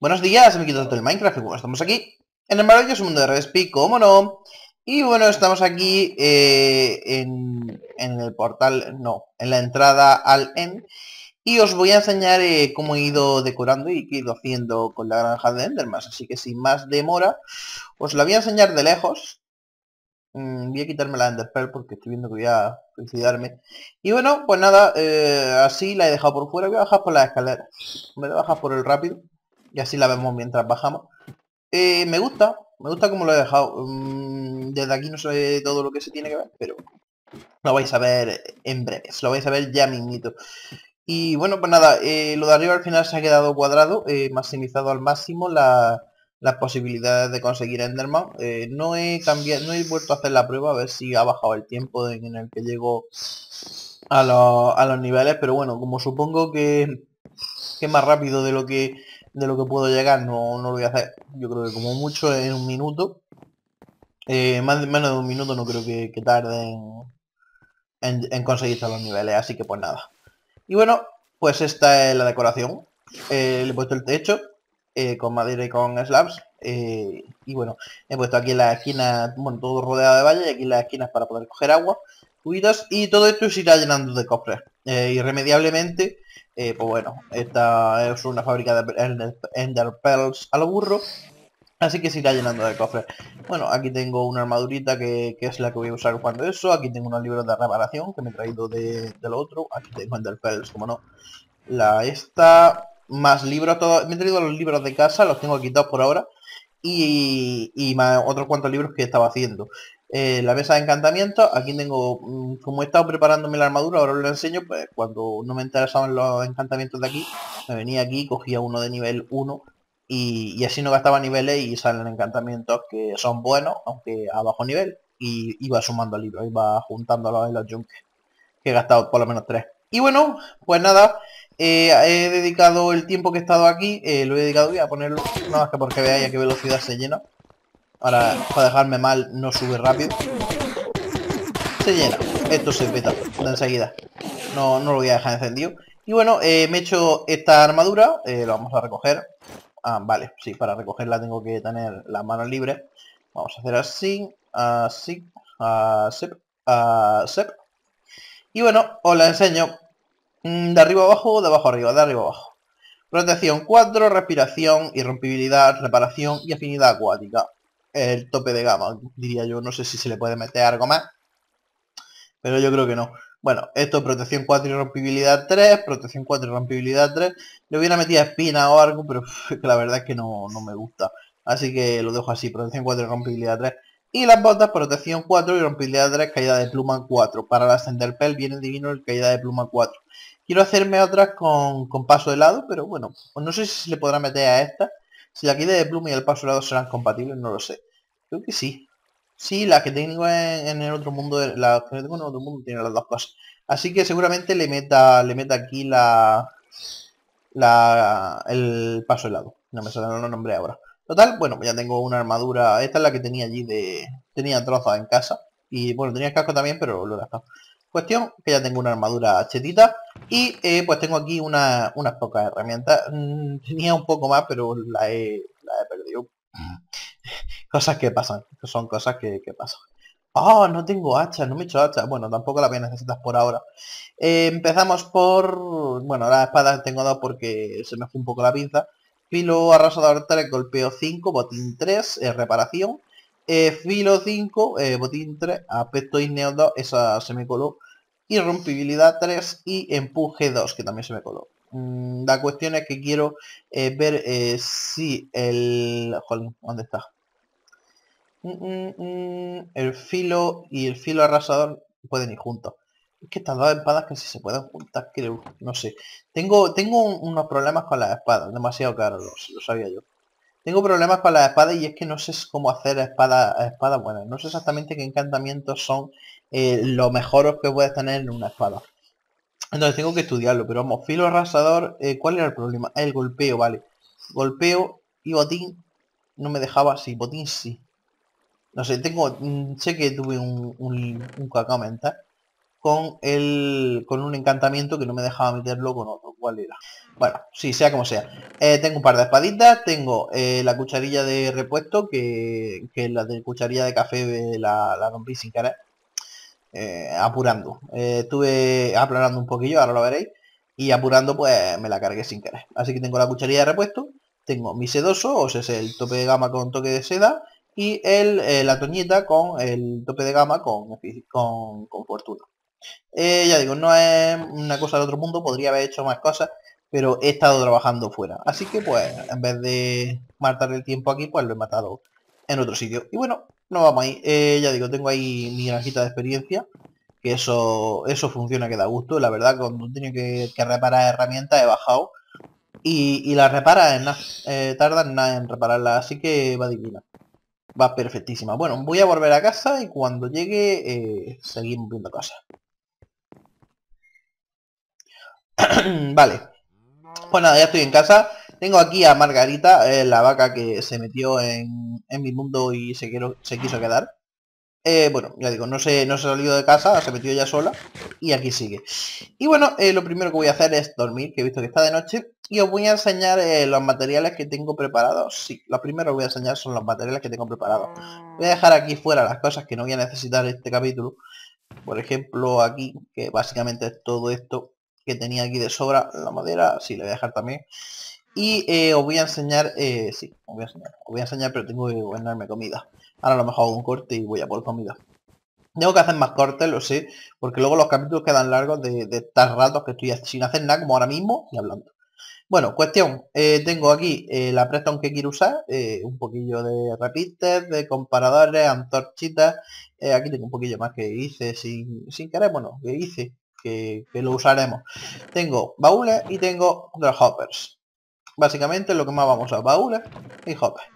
Buenos días, amiguitos del Minecraft, estamos aquí en el maravilloso mundo de Respi, como no. Y bueno, estamos aquí eh, en, el portal, no, en la entrada al EN y os voy a enseñar eh, cómo he ido decorando y qué he ido haciendo con la granja de Endermas. Así que sin más demora, os la voy a enseñar de lejos. Mm, voy a quitarme la Enderpearl porque estoy viendo que voy a suicidarme. Y bueno, pues nada, eh, así la he dejado por fuera. Voy a bajar por la escalera. Me voy a por el rápido. Y así la vemos mientras bajamos. Eh, me gusta, me gusta cómo lo he dejado. Mm, desde aquí no sé todo lo que se tiene que ver, pero lo vais a ver en breve. Lo vais a ver ya mismito. Y bueno, pues nada, eh, lo de arriba al final se ha quedado cuadrado, eh, maximizado al máximo las posibilidades de conseguir Enderman. Eh, no he cambiado, no he vuelto a hacer la prueba a ver si ha bajado el tiempo en, el que llego a, los niveles, pero bueno, como supongo que, es más rápido de lo que de lo que puedo llegar no, lo voy a hacer, yo creo que como mucho en un minuto. Eh, más de, menos de un minuto no creo que, que tarde en, en, en conseguir todos los niveles, así que pues nada. Y bueno, pues esta es la decoración. Eh, le he puesto el techo eh, con madera y con slabs. Eh, y bueno, he puesto aquí la esquinas, bueno, todo rodeado de vallas y aquí las esquinas para poder coger agua, cubitas y todo esto se irá llenando de cofres. irremediablemente, pues bueno, esta es una fábrica de Ender Pearls lo burro Así que se irá llenando de cofre Bueno, aquí tengo una armadurita que, es la que voy a usar cuando eso. Aquí tengo unos libros de reparación que me he traído de, lo otro. Aquí tengo el Enderpearls, como no. La esta, más libros, todo. me he traído los libros de casa, los tengo quitados por ahora. Y, más otros cuantos libros que estaba haciendo. Eh, la mesa de encantamiento, aquí tengo, mm, como he estado preparándome la armadura, ahora os lo enseño, pues cuando no me interesaban los encantamientos de aquí, me venía aquí, cogía uno de nivel 1 y, así no gastaba niveles y salen encantamientos que son buenos, aunque a bajo nivel, y iba sumando al iba juntando en los yunques, que he gastado por lo menos tres. Y bueno, pues nada, eh, he dedicado el tiempo que he estado aquí, eh, lo he dedicado, voy a ponerlo, Nada más que porque veáis a qué velocidad se llena. para dejarme mal, no sube rápido. Se llena. Esto se peta de enseguida. No, lo voy a dejar encendido. Y bueno, eh, me he hecho esta armadura, eh, la vamos a recoger. Ah, vale, sí, para recogerla tengo que tener la mano libre Vamos a hacer así, así, así, así. Y bueno, os la enseño mm, de arriba abajo, de abajo arriba, de arriba abajo. Protección 4, respiración, irrompibilidad, reparación y afinidad acuática. El tope de gama, diría yo. No sé si se le puede meter algo más. Pero yo creo que no. Bueno, esto protección 4 y rompibilidad 3, protección 4 y rompibilidad 3. Le hubiera metido espina o algo, pero la verdad es que no, me gusta. Así que lo dejo así, protección 4 y rompibilidad 3. Y las botas, protección 4 y rompibilidad 3, caída de pluma 4. Para la Sender Pel viene divino el caída de pluma 4. Quiero hacerme otras con, paso de lado, pero bueno, pues no sé si se le podrá meter a esta. Si la caída de pluma y el paso de lado serán compatibles, no lo sé. Creo que sí, Sí, las que tengo en, el otro mundo, eh, las que tengo en el otro mundo tienen las dos cosas. Así que seguramente le meta, le meta aquí la, la el paso helado. No me salen los nombres ahora. Total, bueno, ya tengo una armadura. Esta es la que tenía allí de. Tenía trozos en casa. Y bueno, tenía casco también, pero lo he gastado. Cuestión, que ya tengo una armadura chetita. Y eh, pues tengo aquí unas pocas herramientas. Mm, tenía un poco más, pero la he, Cosas que pasan, son cosas que, pasan. Oh, no tengo hacha, no me he hecho hacha. Bueno, tampoco la voy a necesitar por ahora. Eh, empezamos por... Bueno, la espada tengo dado porque se me fue un poco la pinza. Filo arrasador 3, golpeo 5, botín 3, eh, reparación. Eh, filo 5, botín 3, aspecto igneo 2, esa se me coló. Irrompibilidad 3 y empuje 2, que también se me coló. Mm, la cuestión es que quiero eh, ver eh, si el... ¿dónde está? Mm, mm, el filo y el filo arrasador pueden ir juntos. Es que estas dos espadas que si se pueden juntar, creo, no sé. Tengo, tengo unos problemas con las espadas, demasiado caros, lo, sabía yo. Tengo problemas con las espadas y es que no sé cómo hacer espadas espada Bueno, No sé exactamente qué encantamientos son eh, los mejores que puedes tener en una espada. Entonces tengo que estudiarlo, pero vamos, filo arrasador, eh, ¿cuál era el problema? Ah, el golpeo, vale. Golpeo y botín no me dejaba, sí, botín sí. No sé, tengo, mm, sé que tuve un, un, cacao mental con el con un encantamiento que no me dejaba meterlo con otro cuál era bueno sí sea como sea eh, tengo un par de espaditas tengo eh, la cucharilla de repuesto que, que la de cucharilla de café la, la rompí sin cara. Eh, apurando. Eh, estuve aplanando un poquillo, ahora lo veréis. Y apurando, pues me la cargué sin querer. Así que tengo la cucharilla de repuesto. Tengo mi sedoso, o sea, es el tope de gama con toque de seda. Y el, eh, la toñita con el tope de gama con, con, fortuna. ya digo, no es una cosa del otro mundo, podría haber hecho más cosas, pero he estado trabajando fuera. Así que pues, en vez de matar el tiempo aquí, pues lo he matado en otro sitio. Y bueno, no vamos ahí. Eh, ya digo, tengo ahí mi granjita de experiencia. Que eso, eso funciona que da gusto. La verdad, cuando tiene que, que reparar herramientas he bajado. Y, y las repara en eh, tardan nada en repararla, así que va divina. Va perfectísima. Bueno, voy a volver a casa y cuando llegue eh, seguimos viendo cosas. vale. Pues nada, ya estoy en casa. Tengo aquí a Margarita, eh, la vaca que se metió en, mi mundo y se, se quiso quedar. Eh, bueno, ya digo, no se, no se salió de casa, se metió ya sola y aquí sigue. Y bueno, eh, lo primero que voy a hacer es dormir, que he visto que está de noche, y os voy a enseñar los materiales que tengo preparados. Sí, lo primero que voy a enseñar son los materiales que tengo preparados. Voy a dejar aquí fuera las cosas que no voy a necesitar en este capítulo. Por ejemplo, aquí, que básicamente es todo esto que tenía aquí de sobra, la madera, sí, le voy a dejar también. Y eh, os voy a enseñar, eh, sí, os voy a enseñar, pero tengo que ganarme comida. Ahora a lo mejor hago un corte y voy a por comida. Tengo que hacer más cortes, lo sé, porque luego los capítulos quedan largos de, de estar ratos que estoy sin hacer nada, como ahora mismo, y hablando. Bueno, cuestión, eh, tengo aquí la presta que quiero usar, un poquillo de repites, de comparadores, antorchitas, aquí tengo un poquillo más que hice sin, sin querer, bueno, que hice, que, lo usaremos. Tengo baúles y tengo hoppers Básicamente lo que más vamos a baúles y hoppers.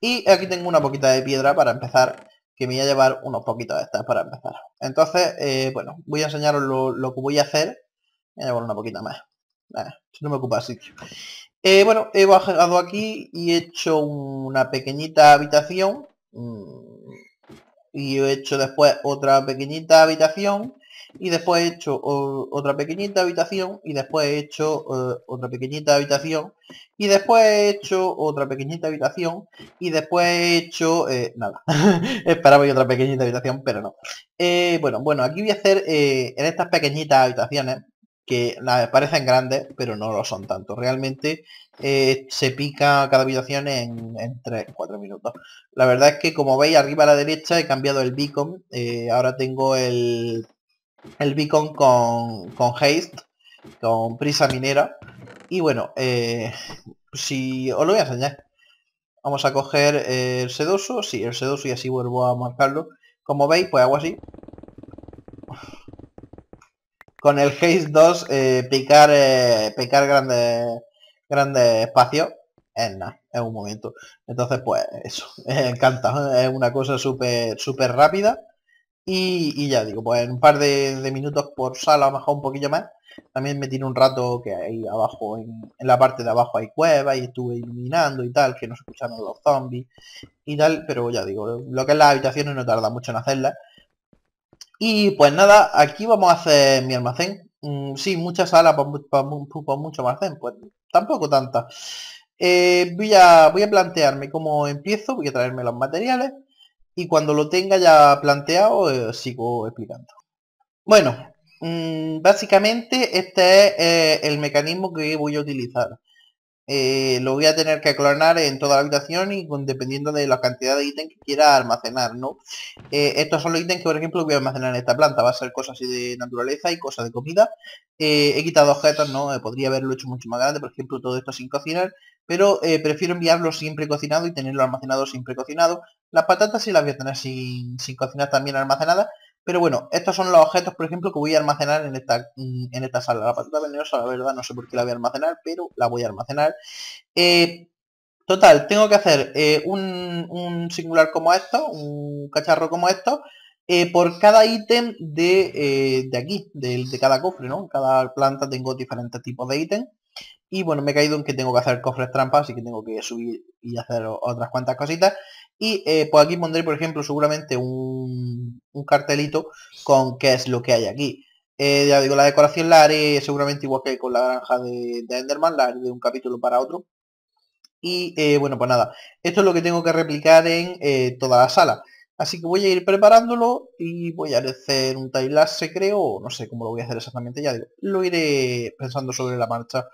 Y aquí tengo una poquita de piedra para empezar, que me voy a llevar unos poquitos de estas para empezar. Entonces, eh, bueno, voy a enseñaros lo, que voy a hacer. Voy a llevar una poquita más. si no me ocupa sitio. Eh, bueno, he bajado aquí y he hecho una pequeñita habitación. Mm, y he hecho después otra pequeñita habitación y después he hecho eh, otra pequeñita habitación y después he hecho otra pequeñita habitación y después he hecho otra pequeñita habitación y después he hecho nada esperaba otra pequeñita habitación pero no eh, bueno bueno aquí voy a hacer eh, en estas pequeñitas habitaciones que parecen grandes pero no lo son tanto realmente se pica cada habitación en, en 3-4 minutos la verdad es que como veis arriba a la derecha he cambiado el beacon ahora tengo el el beacon con, con haste, con prisa minera. Y bueno, eh, si os lo voy a enseñar. Vamos a coger el sedoso, sí, el sedoso y así vuelvo a marcarlo. Como veis, pues hago así. Con el haste 2 eh, picar, eh, picar grandes grande espacios es nada, es un momento. Entonces, pues eso, encanta, es una cosa súper súper rápida y, ya digo, pues en un par de, minutos por sala, a mejor un poquillo más. También me tiene un rato que ahí abajo, en, la parte de abajo hay cuevas y estuve iluminando y tal, que no se escucharon los zombies y tal, pero ya digo, lo que es las habitaciones no tarda mucho en hacerlas. Y pues nada, aquí vamos a hacer mi almacén. Mm, sí, muchas salas para, mucho almacén, pues tampoco tantas. Eh, voy, a, voy a plantearme cómo empiezo, voy a traerme los materiales y cuando lo tenga ya planteado eh, sigo explicando. Bueno, mm, básicamente este es eh, el mecanismo que voy a utilizar. Eh, lo voy a tener que clonar en toda la habitación y con, dependiendo de la cantidad de ítem que quiera almacenar, ¿no? Eh, estos son los ítems que, por ejemplo, voy a almacenar en esta planta. Va a ser cosas así de naturaleza y cosas de comida. Eh, he quitado objetos, ¿no? podría haberlo hecho mucho más grande, por ejemplo, todo esto sin cocinar. Pero prefiero enviarlo siempre cocinado y tenerlo almacenado siempre cocinado. Las patatas sí las voy a tener sin, sin cocinar también almacenadas pero bueno, estos son los objetos, por ejemplo, que voy a almacenar en esta, en esta sala. La patata venenosa, la verdad, no sé por qué la voy a almacenar, pero la voy a almacenar. Eh, total, tengo que hacer eh, un, singular como esto, un cacharro como esto, eh, por cada ítem de, aquí, de, cada cofre, ¿no? En cada planta tengo diferentes tipos de ítem. Y bueno, me he caído en que tengo que hacer cofres trampas, así que tengo que subir y hacer otras cuantas cositas. Y eh, por pues, aquí pondré, por ejemplo, seguramente un, cartelito con qué es lo que hay aquí. Eh, ya digo, la decoración la haré seguramente igual que con la granja de, Enderman, la haré de un capítulo para otro. Y eh, bueno, pues nada, esto es lo que tengo que replicar en toda la sala. Así que voy a ir preparándolo y voy a hacer un se creo, no sé cómo lo voy a hacer exactamente, ya digo, lo iré pensando sobre la marcha.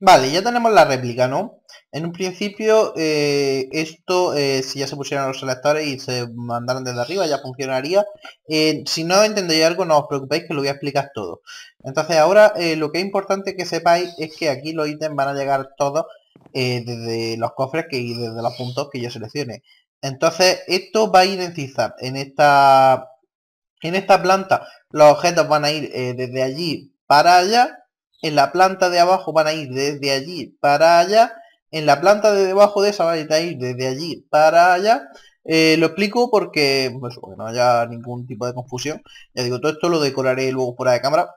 Vale, ya tenemos la réplica, ¿no? En un principio, eh, esto, eh, si ya se pusieran los selectores y se mandaran desde arriba, ya funcionaría. Eh, si no entendéis algo, no os preocupéis que lo voy a explicar todo. Entonces ahora lo que es importante que sepáis es que aquí los ítems van a llegar todos desde los cofres que, y desde los puntos que yo seleccione. Entonces esto va a identificar. en En esta, en esta planta los objetos van a ir desde allí para allá. En la planta de abajo van a ir desde allí para allá en la planta de debajo de esa varita y desde allí para allá. Eh, lo explico pues, porque no haya ningún tipo de confusión. Ya digo, todo esto lo decoraré luego fuera de cámara.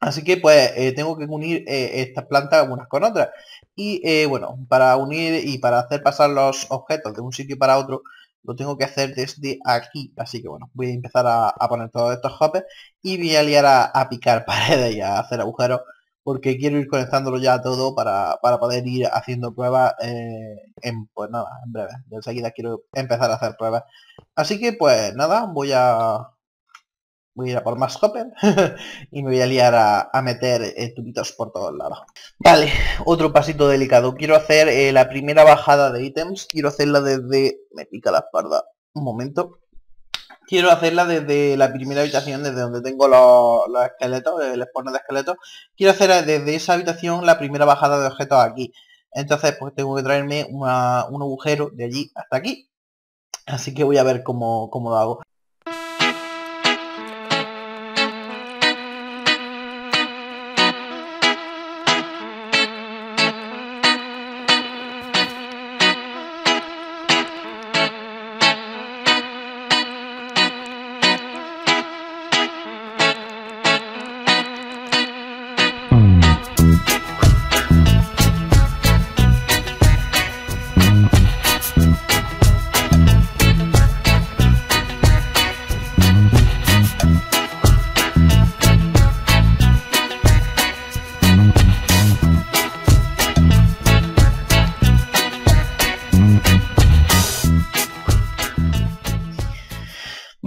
Así que pues eh, tengo que unir eh, estas plantas unas con otras. Y bueno, para unir y para hacer pasar los objetos de un sitio para otro, lo tengo que hacer desde aquí. Así que bueno, voy a empezar a, poner todos estos hoppers y voy a liar a, a picar paredes y a hacer agujeros porque quiero ir conectándolo ya todo para, para poder ir haciendo pruebas eh, en pues nada, en breve. De enseguida quiero empezar a hacer pruebas. Así que pues nada, voy a voy a ir a por más y me voy a liar a, meter eh, tubitos por todos lados. Vale, otro pasito delicado. Quiero hacer eh, la primera bajada de ítems. Quiero hacerla desde... Me pica la espalda. Un momento quiero hacerla desde la primera habitación, desde donde tengo los, esqueletos, el eh, exponer de esqueletos. Quiero hacer desde esa habitación la primera bajada de objetos aquí. Entonces, pues tengo que traerme un agujero de allí hasta aquí. Así que voy a ver cómo, cómo lo hago.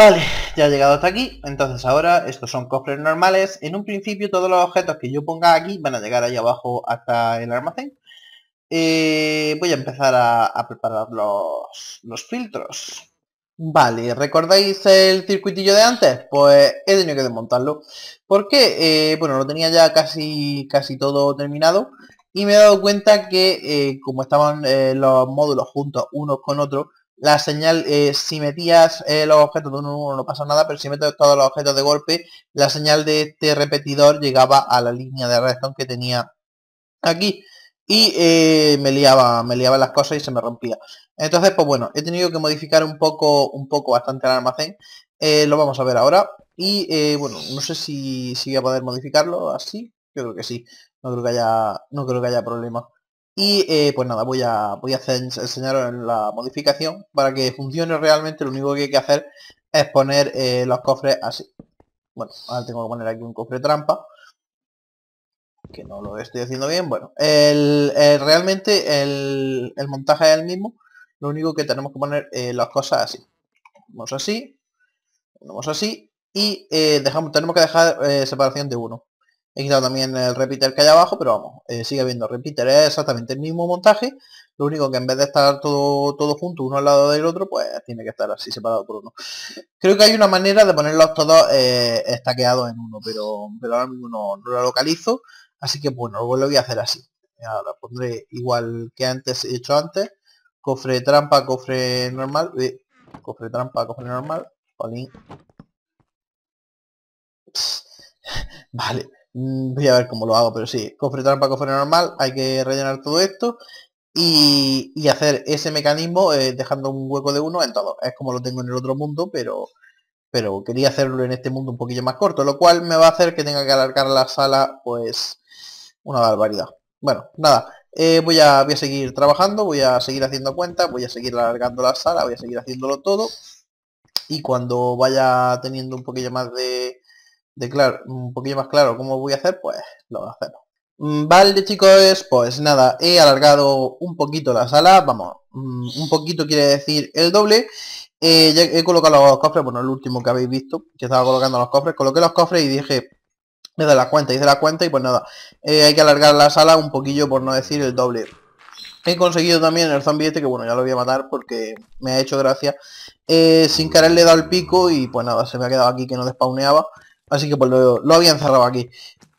Vale, ya he llegado hasta aquí, entonces ahora estos son cofres normales. En un principio todos los objetos que yo ponga aquí van a llegar ahí abajo hasta el almacén. Eh, voy a empezar a, preparar los, filtros. Vale, ¿recordáis el circuitillo de antes? Pues he tenido que desmontarlo. Porque, eh, bueno, lo tenía ya casi, casi todo terminado. Y me he dado cuenta que eh, como estaban los módulos juntos unos con otros, la señal, eh, si metías eh, los objetos de uno no pasa nada, pero si metes todos los objetos de golpe, la señal de este repetidor llegaba a la línea de redstone que tenía aquí. Y eh, me liaba, me liaba las cosas y se me rompía. Entonces, pues bueno, he tenido que modificar un poco, un poco bastante el almacén. lo vamos a ver ahora. Y bueno, no sé si, si voy a poder modificarlo así. creo que sí. No creo que haya, no creo que haya problema. Y eh, pues nada, voy a, voy a enseñaros la modificación. Para que funcione realmente lo único que hay que hacer es poner eh, los cofres así. Bueno, ahora tengo que poner aquí un cofre trampa. Que no lo estoy haciendo bien. Bueno, el, realmente el, montaje es el mismo. Lo único que tenemos que poner eh, las cosas así. Vamos así. vamos así. Y dejamos, tenemos que dejar separación de uno. He quitado también el repeater que hay abajo, pero vamos, eh, sigue habiendo repeater, es exactamente el mismo montaje, lo único que en vez de estar todo, todo junto, uno al lado del otro, pues tiene que estar así separado por uno. Creo que hay una manera de ponerlos todos eh, estaqueados en uno, pero, pero ahora mismo no, lo localizo, así que bueno, lo voy a hacer así. Ahora pondré igual que antes he hecho antes, cofre trampa, cofre normal, eh, cofre trampa, cofre normal, Vale. Mm, voy a ver cómo lo hago, pero sí, cofre trampa, cofre normal, hay que rellenar todo esto y, hacer ese mecanismo eh, dejando un hueco de uno en todo. Es como lo tengo en el otro mundo, pero, pero quería hacerlo en este mundo un poquillo más corto, lo cual me va a hacer que tenga que alargar la sala, pues una barbaridad. Bueno, nada, eh, voy, a, voy a seguir trabajando, voy a seguir haciendo cuentas, voy a seguir alargando la sala, voy a seguir haciéndolo todo y cuando vaya teniendo un poquillo más de de claro, un poquillo más claro cómo voy a hacer, pues lo hacemos. Mm, vale chicos, pues nada, he alargado un poquito la sala, vamos, mm, un poquito quiere decir el doble. Eh, ya he colocado los cofres, bueno, el último que habéis visto, que estaba colocando los cofres, coloqué los cofres y dije, me da la cuenta, hice la cuenta y pues nada, eh, hay que alargar la sala un poquillo por no decir el doble. He conseguido también el zombie este, que bueno, ya lo voy a matar porque me ha hecho gracia. Eh, sin querer le he dado el pico y pues nada, se me ha quedado aquí que no despauneaba. Así que pues lo, lo había encerrado aquí.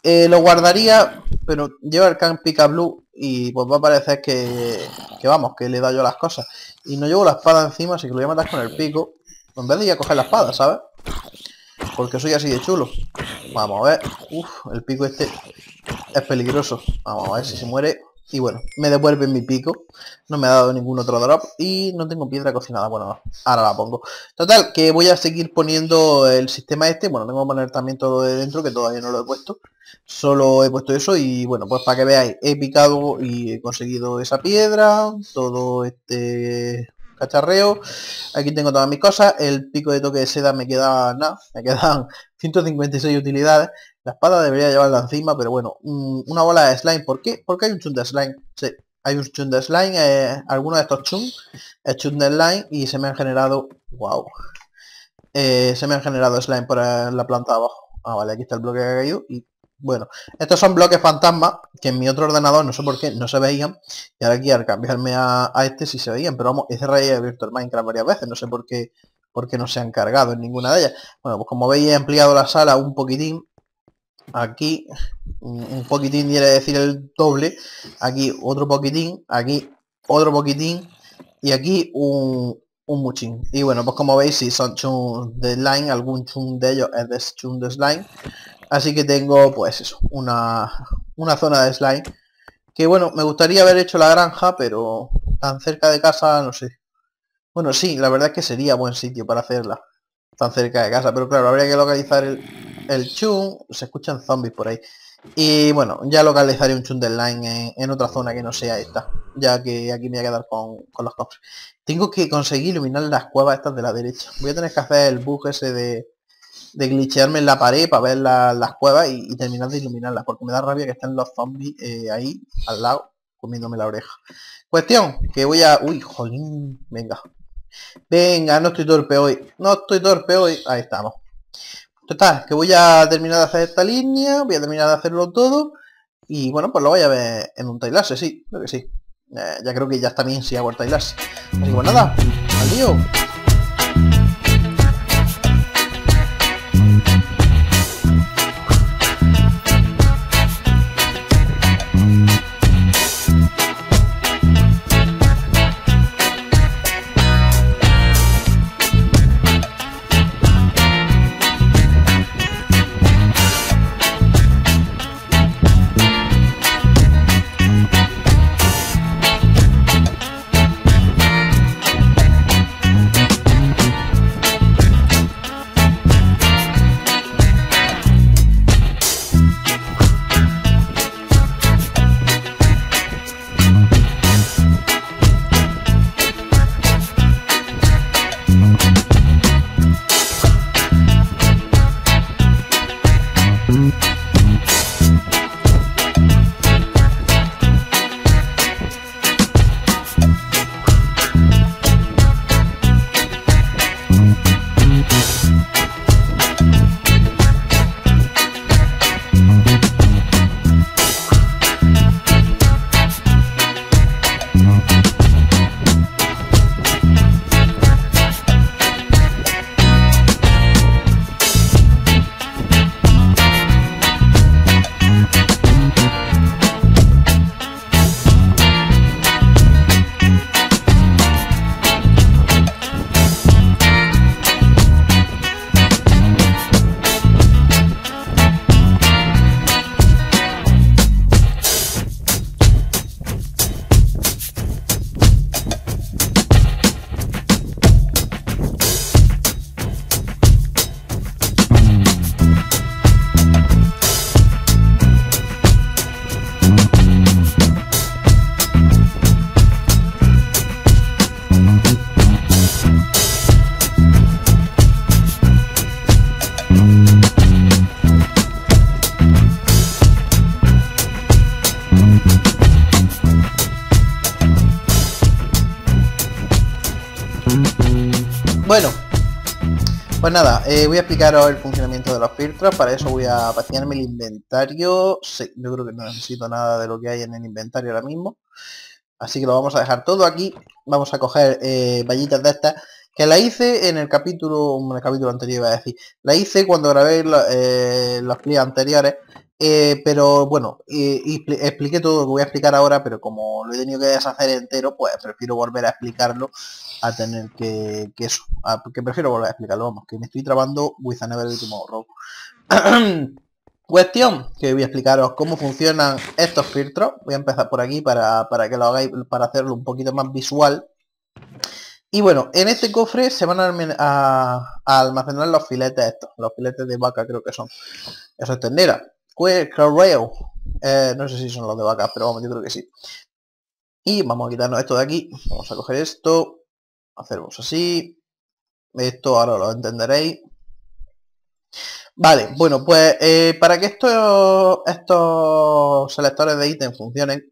Eh, lo guardaría, pero lleva el can pica blue y pues va a parecer que, que vamos, que le da yo las cosas. Y no llevo la espada encima, así que lo voy a matar con el pico. En vez de ir a coger la espada, ¿sabes? Porque soy así de chulo. Vamos a ver. Uf, el pico este es peligroso. Vamos a ver si se muere. Y bueno, me devuelve mi pico. No me ha dado ningún otro drop. Y no tengo piedra cocinada. Bueno, ahora la pongo. Total, que voy a seguir poniendo el sistema este. Bueno, tengo que poner también todo de dentro, que todavía no lo he puesto. Solo he puesto eso y bueno, pues para que veáis, he picado y he conseguido esa piedra. Todo este cacharreo. Aquí tengo todas mis cosas. El pico de toque de seda me queda nada. Me quedan 156 utilidades. La espada debería llevarla encima, pero bueno, una bola de slime. ¿Por qué? Porque hay un chun de slime. Sí, hay un chun de slime, eh, algunos de estos chun es chun de slime y se me han generado... ¡Wow! Eh, se me han generado slime por la planta de abajo. Ah, vale, aquí está el bloque que ha caído y... Bueno, estos son bloques fantasma que en mi otro ordenador, no sé por qué, no se veían. Y ahora aquí al cambiarme a, este sí se veían, pero vamos, he cerrado y Virtual Minecraft varias veces, no sé por qué, por qué no se han cargado en ninguna de ellas. Bueno, pues como veis he ampliado la sala un poquitín aquí un poquitín quiere decir el doble, aquí otro poquitín, aquí otro poquitín y aquí un, un muchín. Y bueno, pues como veis, si son chun de slime. algún chun de ellos es de chun de slime. Así que tengo pues eso, una, una zona de slime. Que bueno, me gustaría haber hecho la granja, pero tan cerca de casa, no sé. Bueno, sí, la verdad es que sería buen sitio para hacerla, tan cerca de casa, pero claro, habría que localizar el, el chun, se escuchan zombies por ahí. Y bueno, ya localizaré un del en, en otra zona que no sea esta, ya que aquí me voy a quedar con, los copos. Tengo que conseguir iluminar las cuevas estas de la derecha. Voy a tener que hacer el bug ese de, de glitchearme en la pared para ver las cuevas y, terminar de iluminarlas, porque me da rabia que estén los zombies eh, ahí, al lado, comiéndome la oreja. Cuestión, que voy a... Uy, jolín, venga. Venga, no estoy torpe hoy, no estoy torpe hoy. Ahí estamos. Total, que voy a terminar de hacer esta línea, voy a terminar de hacerlo todo. Y bueno, pues lo voy a ver en un tailarse, sí, creo que sí. Eh, ya creo que ya está bien si hago el tailarse. Así que pues nada, adiós. nada, eh, voy a explicaros el funcionamiento de los filtros, para eso voy a pasearme el inventario, sí, yo creo que no necesito nada de lo que hay en el inventario ahora mismo, así que lo vamos a dejar todo aquí, vamos a coger eh, vallitas de estas, que la hice en el capítulo, en el capítulo anterior iba a decir, la hice cuando grabé eh, los clips anteriores, eh, pero bueno, y eh, expliqué todo lo que voy a explicar ahora, pero como lo he tenido que deshacer entero, pues prefiero volver a explicarlo a tener que, que eso, prefiero volver a explicarlo, vamos, que me estoy trabando with a never tomorrow. Cuestión que voy a explicaros cómo funcionan estos filtros. Voy a empezar por aquí para, que lo hagáis, para hacerlo un poquito más visual. Y bueno, en este cofre se van a, almacenar los filetes estos, los filetes de vaca creo que son. Eso es tendera. Pues, eh, no sé si son los de vacas, pero vamos, yo creo que sí. Y vamos a quitarnos esto de aquí. Vamos a coger esto. Hacemos así. Esto ahora lo entenderéis. Vale, bueno, pues eh, para que estos, estos selectores de ítem funcionen,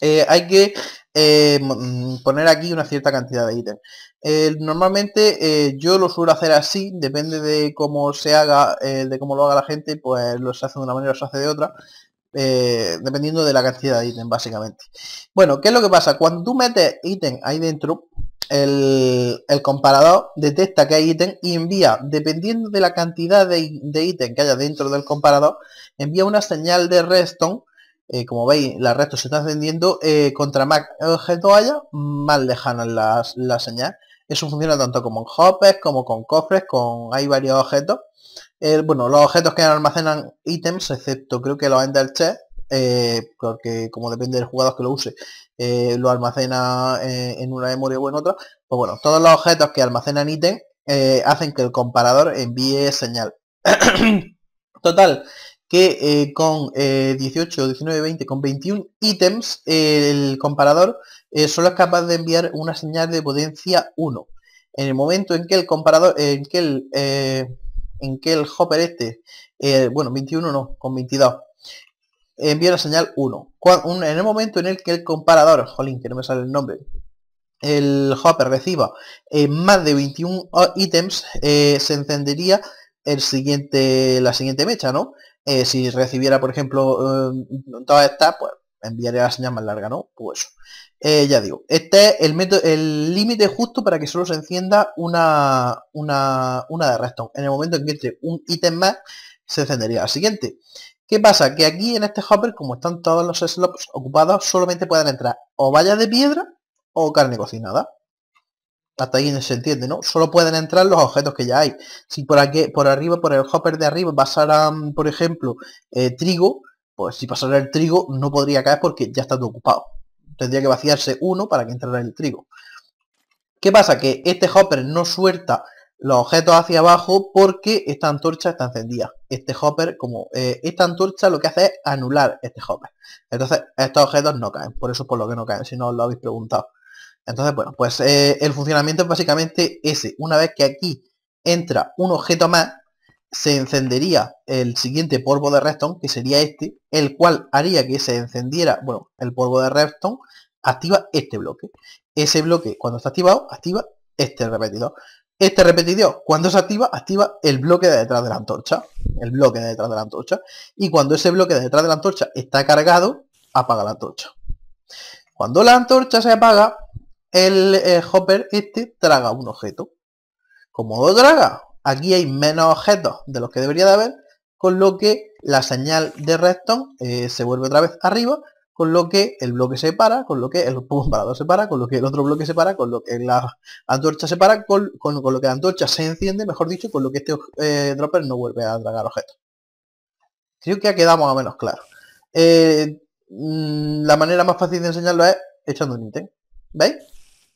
eh, hay que eh, mm, poner aquí una cierta cantidad de ítem. Eh, normalmente eh, yo lo suelo hacer así, depende de cómo se haga, de cómo lo haga la gente, pues lo se hace de una manera o se hace de otra, dependiendo de la cantidad de ítem básicamente. Bueno, ¿qué es lo que pasa? Cuando tú metes ítem ahí dentro, el, comparador detecta que hay ítem y envía, dependiendo de la cantidad de, de ítem que haya dentro del comparador, envía una señal de redstone eh, como veis, la resto se está encendiendo eh, contra Mac objeto haya más lejana la la señal. Eso funciona tanto como en hoppers, como con cofres, con hay varios objetos. Eh, bueno, los objetos que almacenan ítems, excepto creo que los Ender Chest, eh, porque como depende del jugador que lo use, lo almacena en una memoria o en otra. Pues bueno, todos los objetos que almacenan ítems hacen que el comparador envíe señal. Total, que eh, con 18, 19, 20, con 21 ítems, eh, el comparador eh, solo es capaz de enviar una señal de potencia 1. En el momento en que el comparador, en que el, en que el hopper este, bueno, 21 no, con 22, envía la señal 1. en el momento en el que el comparador, jolín, que no me sale el nombre, el hopper reciba más de 21 ah, ítems, se encendería el siguiente, la siguiente mecha, ¿no? Eh, si recibiera, por ejemplo, eh, em, todas estas, pues enviaría la señal más larga, ¿no? Pues eh, ya digo, este es el el límite justo para que solo se encienda una, una, una de redstone. En el momento en que entre un ítem más, se encendería la siguiente. ¿Qué pasa? Que aquí en este hopper, como están todos los slots ocupados, solamente pueden entrar o vallas de piedra o carne cocinada hasta ahí no se entiende, ¿no? Solo pueden entrar los objetos que ya hay. Si por aquí, por arriba, por el hopper de arriba pasaran, por ejemplo, eh, trigo, pues si pasara el trigo no podría caer porque ya está todo ocupado. Tendría que vaciarse uno para que entrara el trigo. ¿Qué pasa? Que este hopper no suelta los objetos hacia abajo porque esta antorcha está encendida. Este hopper, como eh, esta antorcha lo que hace es anular este hopper. Entonces estos objetos no caen, por eso es por lo que no caen, si no os lo habéis preguntado. Entonces, bueno, pues eh, el funcionamiento es básicamente ese. Una vez que aquí entra un objeto más, se encendería el siguiente polvo de redstone, que sería este, el cual haría que se encendiera, bueno, el polvo de redstone activa este bloque. Ese bloque, cuando está activado, activa este repetidor. Este repetidor, cuando se activa, activa el bloque de detrás de la antorcha. El bloque de detrás de la antorcha. Y cuando ese bloque de detrás de la antorcha está cargado, apaga la antorcha. Cuando la antorcha se apaga, el eh, hopper este traga un objeto. Como lo traga, aquí hay menos objetos de los que debería de haber, con lo que la señal de redstone eh, se vuelve otra vez arriba, con lo que el bloque se para, con lo que el comparador se para, con lo que el otro bloque se para, con lo que la antorcha se para, con, con, lo que la antorcha se enciende, mejor dicho, con lo que este eh, dropper no vuelve a tragar objetos. Creo que ha quedado más menos claro. Mm, la manera más fácil de enseñarlo es echando un ítem. ¿Veis?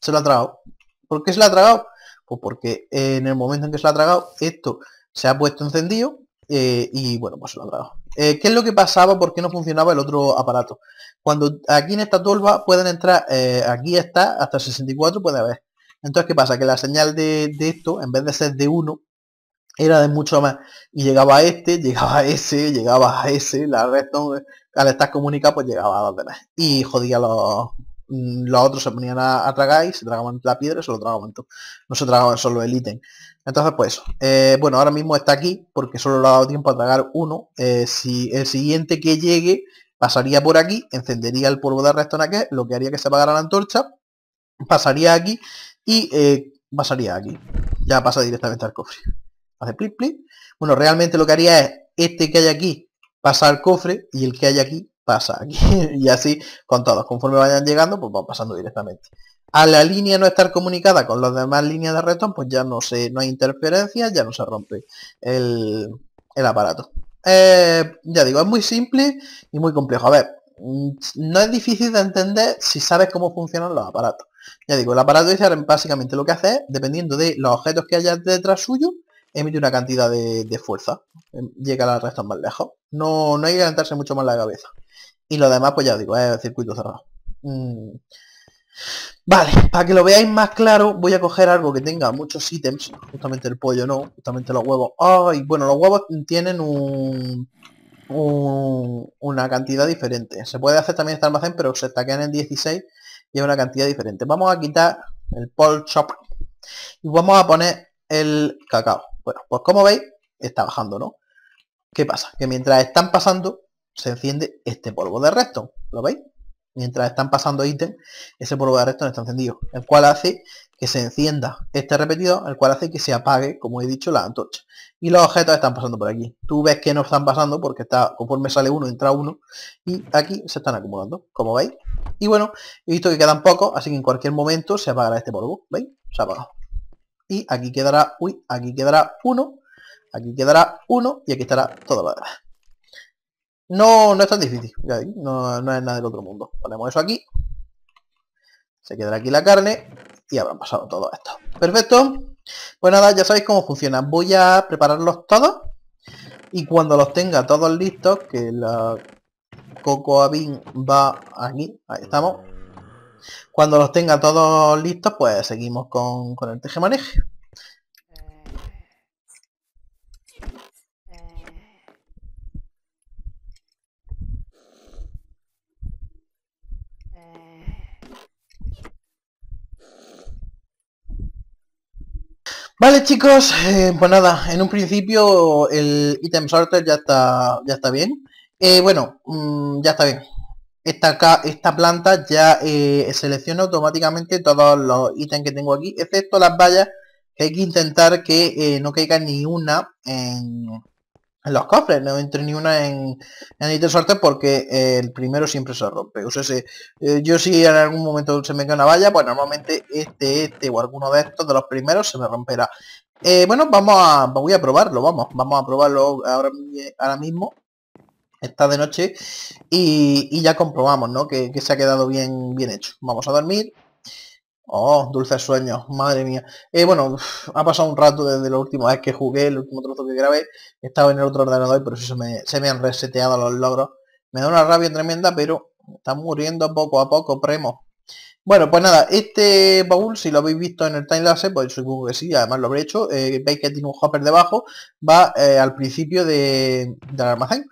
se lo ha tragado. ¿Por qué se lo ha tragado? Pues porque en el momento en que se lo ha tragado, esto se ha puesto encendido eh, y bueno, pues se lo ha tragado. Eh, ¿Qué es lo que pasaba? ¿Por qué no funcionaba el otro aparato? Cuando aquí en esta tolva pueden entrar, eh, aquí está, hasta 64 puede haber. Entonces, ¿qué pasa? Que la señal de, esto, en vez de ser de 1, era de mucho más. Y llegaba a este, llegaba a ese, llegaba a ese, la red al estar comunicado pues llegaba a donde demás. Y jodía los, Mm, los otros se ponían a, tragar y se tragaban la piedra y se lo tragaban todo. No se tragaban solo el ítem. Entonces, pues, eh, bueno, ahora mismo está aquí porque solo le ha dado tiempo a tragar uno. Eh, si el siguiente que llegue pasaría por aquí, encendería el polvo de en aquel lo que haría que se apagara la antorcha, pasaría aquí y pasaría eh, aquí. Ya pasa directamente al cofre. Hace plip plip. Bueno, realmente lo que haría es este que hay aquí pasa al cofre y el que hay aquí pasa aquí y así con todos. Conforme vayan llegando, pues va pasando directamente. A la línea no estar comunicada con las demás líneas de retón pues ya no se, no hay interferencia ya no se rompe el, el aparato. Eh, ya digo, es muy simple y muy complejo. A ver, mm, no es difícil de entender si sabes cómo funcionan los aparatos. Ya digo, el aparato básicamente lo que hace dependiendo de los objetos que haya detrás suyo, emite una cantidad de, fuerza. Em, llega a las más lejos. No, no hay que levantarse mucho más la cabeza. Y lo demás, pues ya digo, es circuito cerrado. Mm. Vale, para que lo veáis más claro, voy a coger algo que tenga muchos ítems. Justamente el pollo no, justamente los huevos. Ay, bueno, los huevos tienen un, una cantidad diferente. Se puede hacer también este almacén, pero se quedando en 16 y es una cantidad diferente. Vamos a quitar el pollo Chop y vamos a poner el cacao. Bueno, pues como veis, está bajando, ¿no? ¿Qué pasa? Que mientras están pasando, se enciende este polvo de resto ¿Lo veis? Mientras están pasando ítem, ese polvo de resto está encendido. El cual hace que se encienda este repetido, el cual hace que se apague, como he dicho, la antorcha. Y los objetos están pasando por aquí. Tú ves que no están pasando porque está, conforme sale uno, entra uno. Y aquí se están acumulando, como veis. Y bueno, he visto que quedan pocos, así que en cualquier momento se apagará este polvo. ¿Veis? Se ha apagado. Y aquí quedará, uy, aquí quedará uno, aquí quedará uno y aquí estará todo lo demás. No, no es tan difícil. No, no es nada del otro mundo. Ponemos eso aquí. Se quedará aquí la carne. Y habrán pasado todo esto. Perfecto. Pues nada, ya sabéis cómo funciona. Voy a prepararlos todos. Y cuando los tenga todos listos, que la Cocoa Bean va aquí. Ahí estamos. Cuando los tenga todos listos, pues seguimos con, con el tejemaneje. Vale chicos, eh, pues nada, en un principio el item sorter ya está, ya está bien. Eh, bueno, mm, ya está bien. Esta, esta planta ya eh, selecciona automáticamente todos los ítems que tengo aquí, excepto las vallas, que hay que intentar que no caiga ni una en, en los cofres, no entre ni una en, en de suerte porque eh, el primero siempre se rompe. O eh, yo si en algún momento se me cae una valla, pues normalmente este, este o alguno de estos de los primeros se me romperá. Eh, bueno, vamos a, voy a probarlo, vamos, vamos a probarlo ahora, ahora mismo. Está de noche y, ya comprobamos, ¿no? Que, que, se ha quedado bien, bien hecho. Vamos a dormir Oh, dulce sueños, madre mía. Eh, bueno, ha pasado un rato desde la última vez que jugué, el último trozo que grabé. Estaba en el otro ordenador Pero por eso se me, han reseteado los logros. Me da una rabia tremenda, pero está muriendo poco a poco, premo Bueno, pues nada, este baúl, si lo habéis visto en el timelapse, pues supongo que sí, además lo habré hecho. Eh, veis que tiene un hopper debajo, va eh, al principio de, del almacén.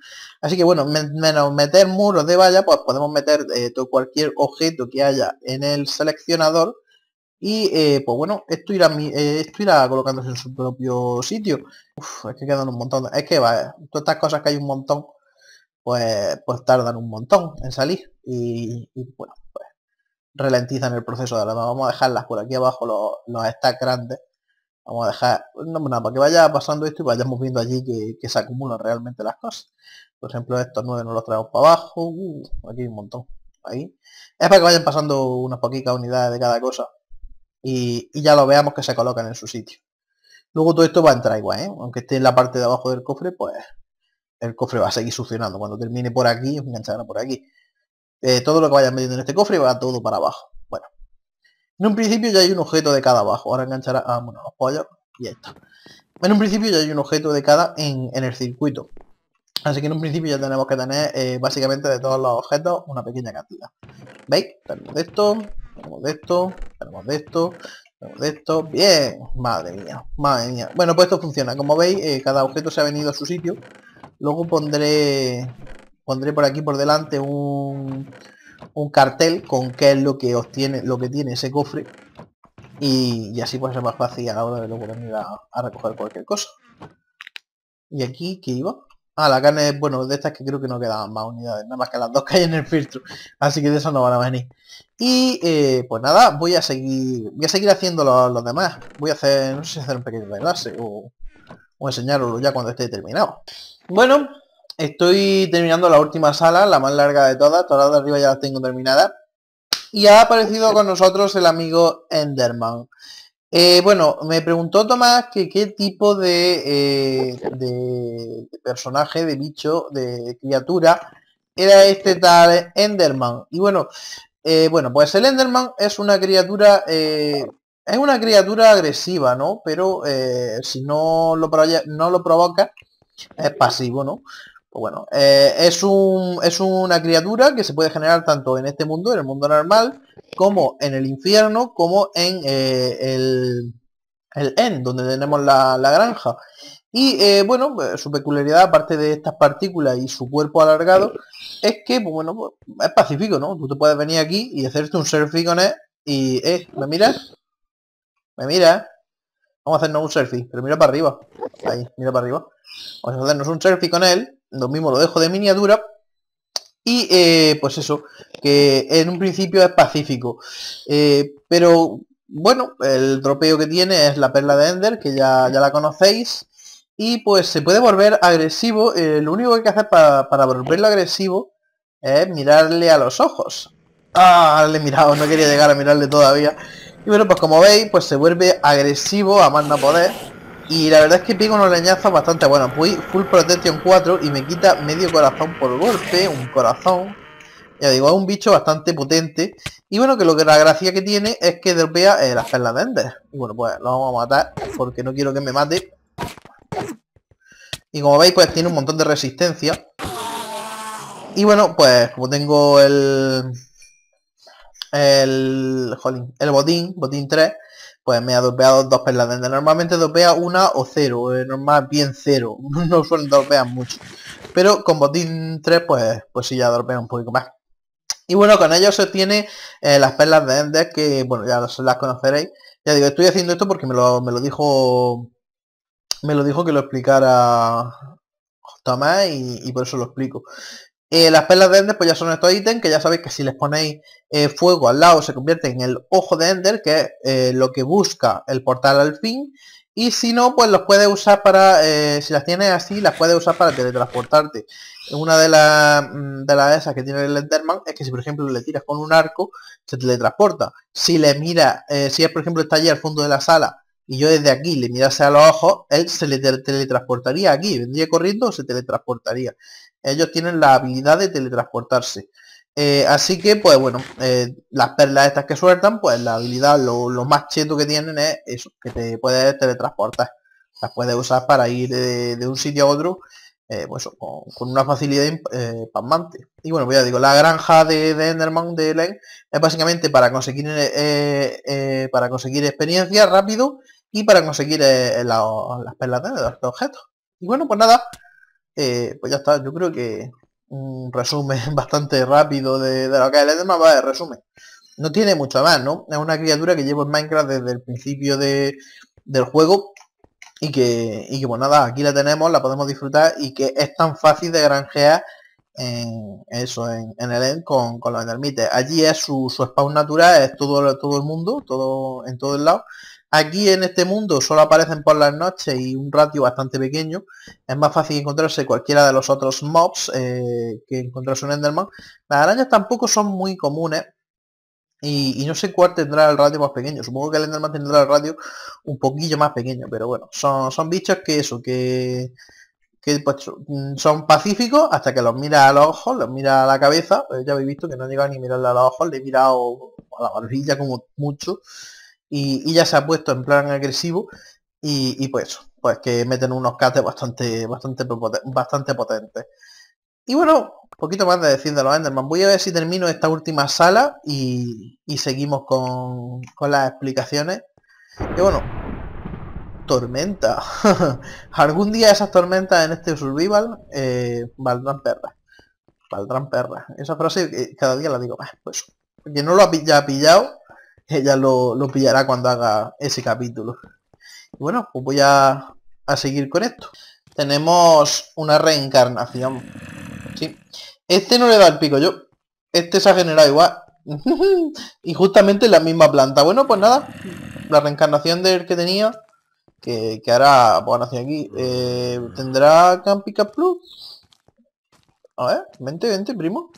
Así que bueno, menos meter muros de valla, pues podemos meter todo cualquier objeto que haya en el seleccionador y eh, pues bueno, esto irá, eh, esto irá colocándose en su propio sitio. Uf, es que quedan un montón. Es que va, eh, todas estas cosas que hay un montón, pues, pues tardan un montón en salir. Y, bueno, pues ralentizan el proceso. de Ahora vamos a dejarlas por aquí abajo los, los grandes. Vamos a dejar, no, nada, para que vaya pasando esto y vayamos viendo allí que, se acumulan realmente las cosas. Por ejemplo, estos nueve no los traemos para abajo. Uh, aquí hay un montón. Ahí. Es para que vayan pasando unas poquitas unidades de cada cosa y, ya lo veamos que se colocan en su sitio. Luego todo esto va a entrar igual, ¿eh? aunque esté en la parte de abajo del cofre, pues el cofre va a seguir succionando. Cuando termine por aquí, enganchará por aquí. Eh, todo lo que vayan metiendo en este cofre va todo para abajo. Bueno, en un principio ya hay un objeto de cada abajo. Ahora enganchará, a ah, bueno, los pollos y esto En un principio ya hay un objeto de cada en, en el circuito. Así que en un principio ya tenemos que tener eh, básicamente de todos los objetos una pequeña cantidad. ¿Veis? Tenemos esto, tenemos de esto, tenemos de esto, tenemos de esto. Bien, madre mía, madre mía. Bueno, pues esto funciona. Como veis, eh, cada objeto se ha venido a su sitio. Luego pondré pondré por aquí por delante un, un cartel con qué es lo que obtiene, lo que tiene ese cofre. Y, y así pues es más fácil a la hora de luego venir a, a recoger cualquier cosa. ¿Y aquí qué iba? Ah, la carne, bueno, de estas que creo que no quedaban más unidades, nada más que las dos que hay en el filtro. Así que de eso no van a venir. Y eh, pues nada, voy a seguir voy a seguir haciendo los demás. Voy a hacer, no sé hacer un pequeño enlace o, enseñarlo ya cuando esté terminado. Bueno, estoy terminando la última sala, la más larga de todas. Todas las de arriba ya las tengo terminadas. Y ha aparecido con nosotros el amigo Enderman. Eh, bueno, me preguntó Tomás que qué tipo eh, de, de, personaje, de bicho, de criatura era este tal Enderman. Y bueno, eh, bueno, pues el Enderman es una criatura... Eh, es una criatura agresiva, ¿no? Pero eh, si no lo, no lo provoca, es pasivo, ¿no? Pues bueno, es, un, es una criatura que se puede generar tanto en este mundo, en el mundo normal, como en el infierno, como en el, el End, donde tenemos la, la granja. Y eh, bueno, eh, su peculiaridad, aparte de estas partículas y su cuerpo alargado, es que, pues, bueno, pues, es pacífico, ¿no? Tú te puedes venir aquí y hacerte un selfie con él y, eh, ¿me miras? ¿Me miras? Vamos a hacernos un selfie, pero mira para arriba. Ahí, mira para arriba. Vamos a hacernos un selfie con él. Lo mismo lo dejo de miniatura. Y eh, pues eso, que en un principio es pacífico. pero bueno, el tropeo que tiene es la perla de Ender, que ya, ya la conocéis. Y pues se puede volver agresivo. Eh, lo único que hay que hacer para, volverlo agresivo es mirarle a los ojos. Ah, le he mirado, no quería llegar a mirarle todavía. Y bueno, pues como veis, pues se vuelve agresivo a más no poder. Y la verdad es que pega unos leñazos bastante buenos. full protection 4 y me quita medio corazón por golpe, un corazón. Ya digo, es un bicho bastante potente. Y bueno, que lo que la gracia que tiene es que golpea eh, las perlas de Ender. bueno, pues lo vamos a matar porque no quiero que me mate y como veis, pues tiene un montón de resistencia. Y bueno, pues como tengo el... El... el botín, botín 3, pues me ha dopeado dos perlas. ender, normalmente dopea una o cero. Eh, normal, bien cero. no suelen dopear mucho. Pero con botín 3, pues, pues sí ya dopea un poquito más. Y bueno, con ello se tiene eh, las perlas de Ender, que bueno, ya las conoceréis. Ya digo, estoy haciendo esto porque me lo, me lo dijo me lo dijo que lo explicara Tomás y, por eso lo explico. Eh, las perlas de Ender pues ya son estos ítems que ya sabéis que si les ponéis eh, fuego al lado se convierte en el ojo de Ender, que es eh, lo que busca el portal al fin. Y si no, pues los puedes usar para, si las tienes así, las puede usar para teletransportarte. Una de, las mm, de las esas que tiene el Enderman es que si por ejemplo le tiras con un arco, se teletransporta. Si le mira, si es por ejemplo está allí al fondo de la sala y yo desde aquí le mirase a los ojos, él se le teletransportaría aquí, vendría corriendo o se teletransportaría. Ellos tienen la habilidad de teletransportarse. Eh, así que, pues bueno, eh, las perlas estas que sueltan, pues la habilidad, lo, más cheto que tienen es eso, que te puedes teletransportar. Las puedes usar para ir de, un sitio a otro, eh, pues, con, una facilidad pasmante. Y bueno, pues ya digo, la granja de, Enderman de Len es básicamente para conseguir, para conseguir experiencia rápido y para conseguir eh, eh, las perlas de los objetos. Y bueno, pues nada, eh, pues ya está, yo creo que un resumen bastante rápido de, lo que es el más de resumen. No tiene mucho más, ¿no? Es una criatura que llevo en Minecraft desde el principio de, del juego y que, y que pues nada, aquí la tenemos, la podemos disfrutar y que es tan fácil de granjear en eso, en, el end con, con, los endermites. Allí es su, su, spawn natural, es todo, todo el mundo, todo en todo el lado. Aquí en este mundo solo aparecen por las noches y un ratio bastante pequeño. Es más fácil encontrarse cualquiera de los otros mobs eh, que encontrarse un Enderman. Las arañas tampoco son muy comunes. Y, no sé cuál tendrá el radio más pequeño. Supongo que el Enderman tendrá el radio un poquillo más pequeño. Pero bueno, son, son bichos que eso, que, pues, mm, son pacíficos hasta que los mira a los ojos, los mira a la cabeza. Pues ya habéis visto que no llega ni a mirarle a los ojos, le he mirado a la barbilla como mucho y, ya se ha puesto en plan agresivo y, pues pues que meten unos cates bastante bastante bastante potentes y bueno un poquito más de decir de los Enderman voy a ver si termino esta última sala y, seguimos con, con las explicaciones que bueno tormenta algún día esas tormentas en este survival eh, valdrán perras valdrán perras esa frase eh, cada día la digo más pues que no lo ha pillado ella lo, pillará cuando haga ese capítulo. Y bueno, pues voy a, a seguir con esto. Tenemos una reencarnación. Sí. Este no le da el pico yo. Este se ha generado igual. y justamente la misma planta. Bueno, pues nada. La reencarnación del que tenía. Que, que ahora, bueno, pues, hacia aquí. Eh, ¿Tendrá Campica Plus? A ver, vente, vente, primo.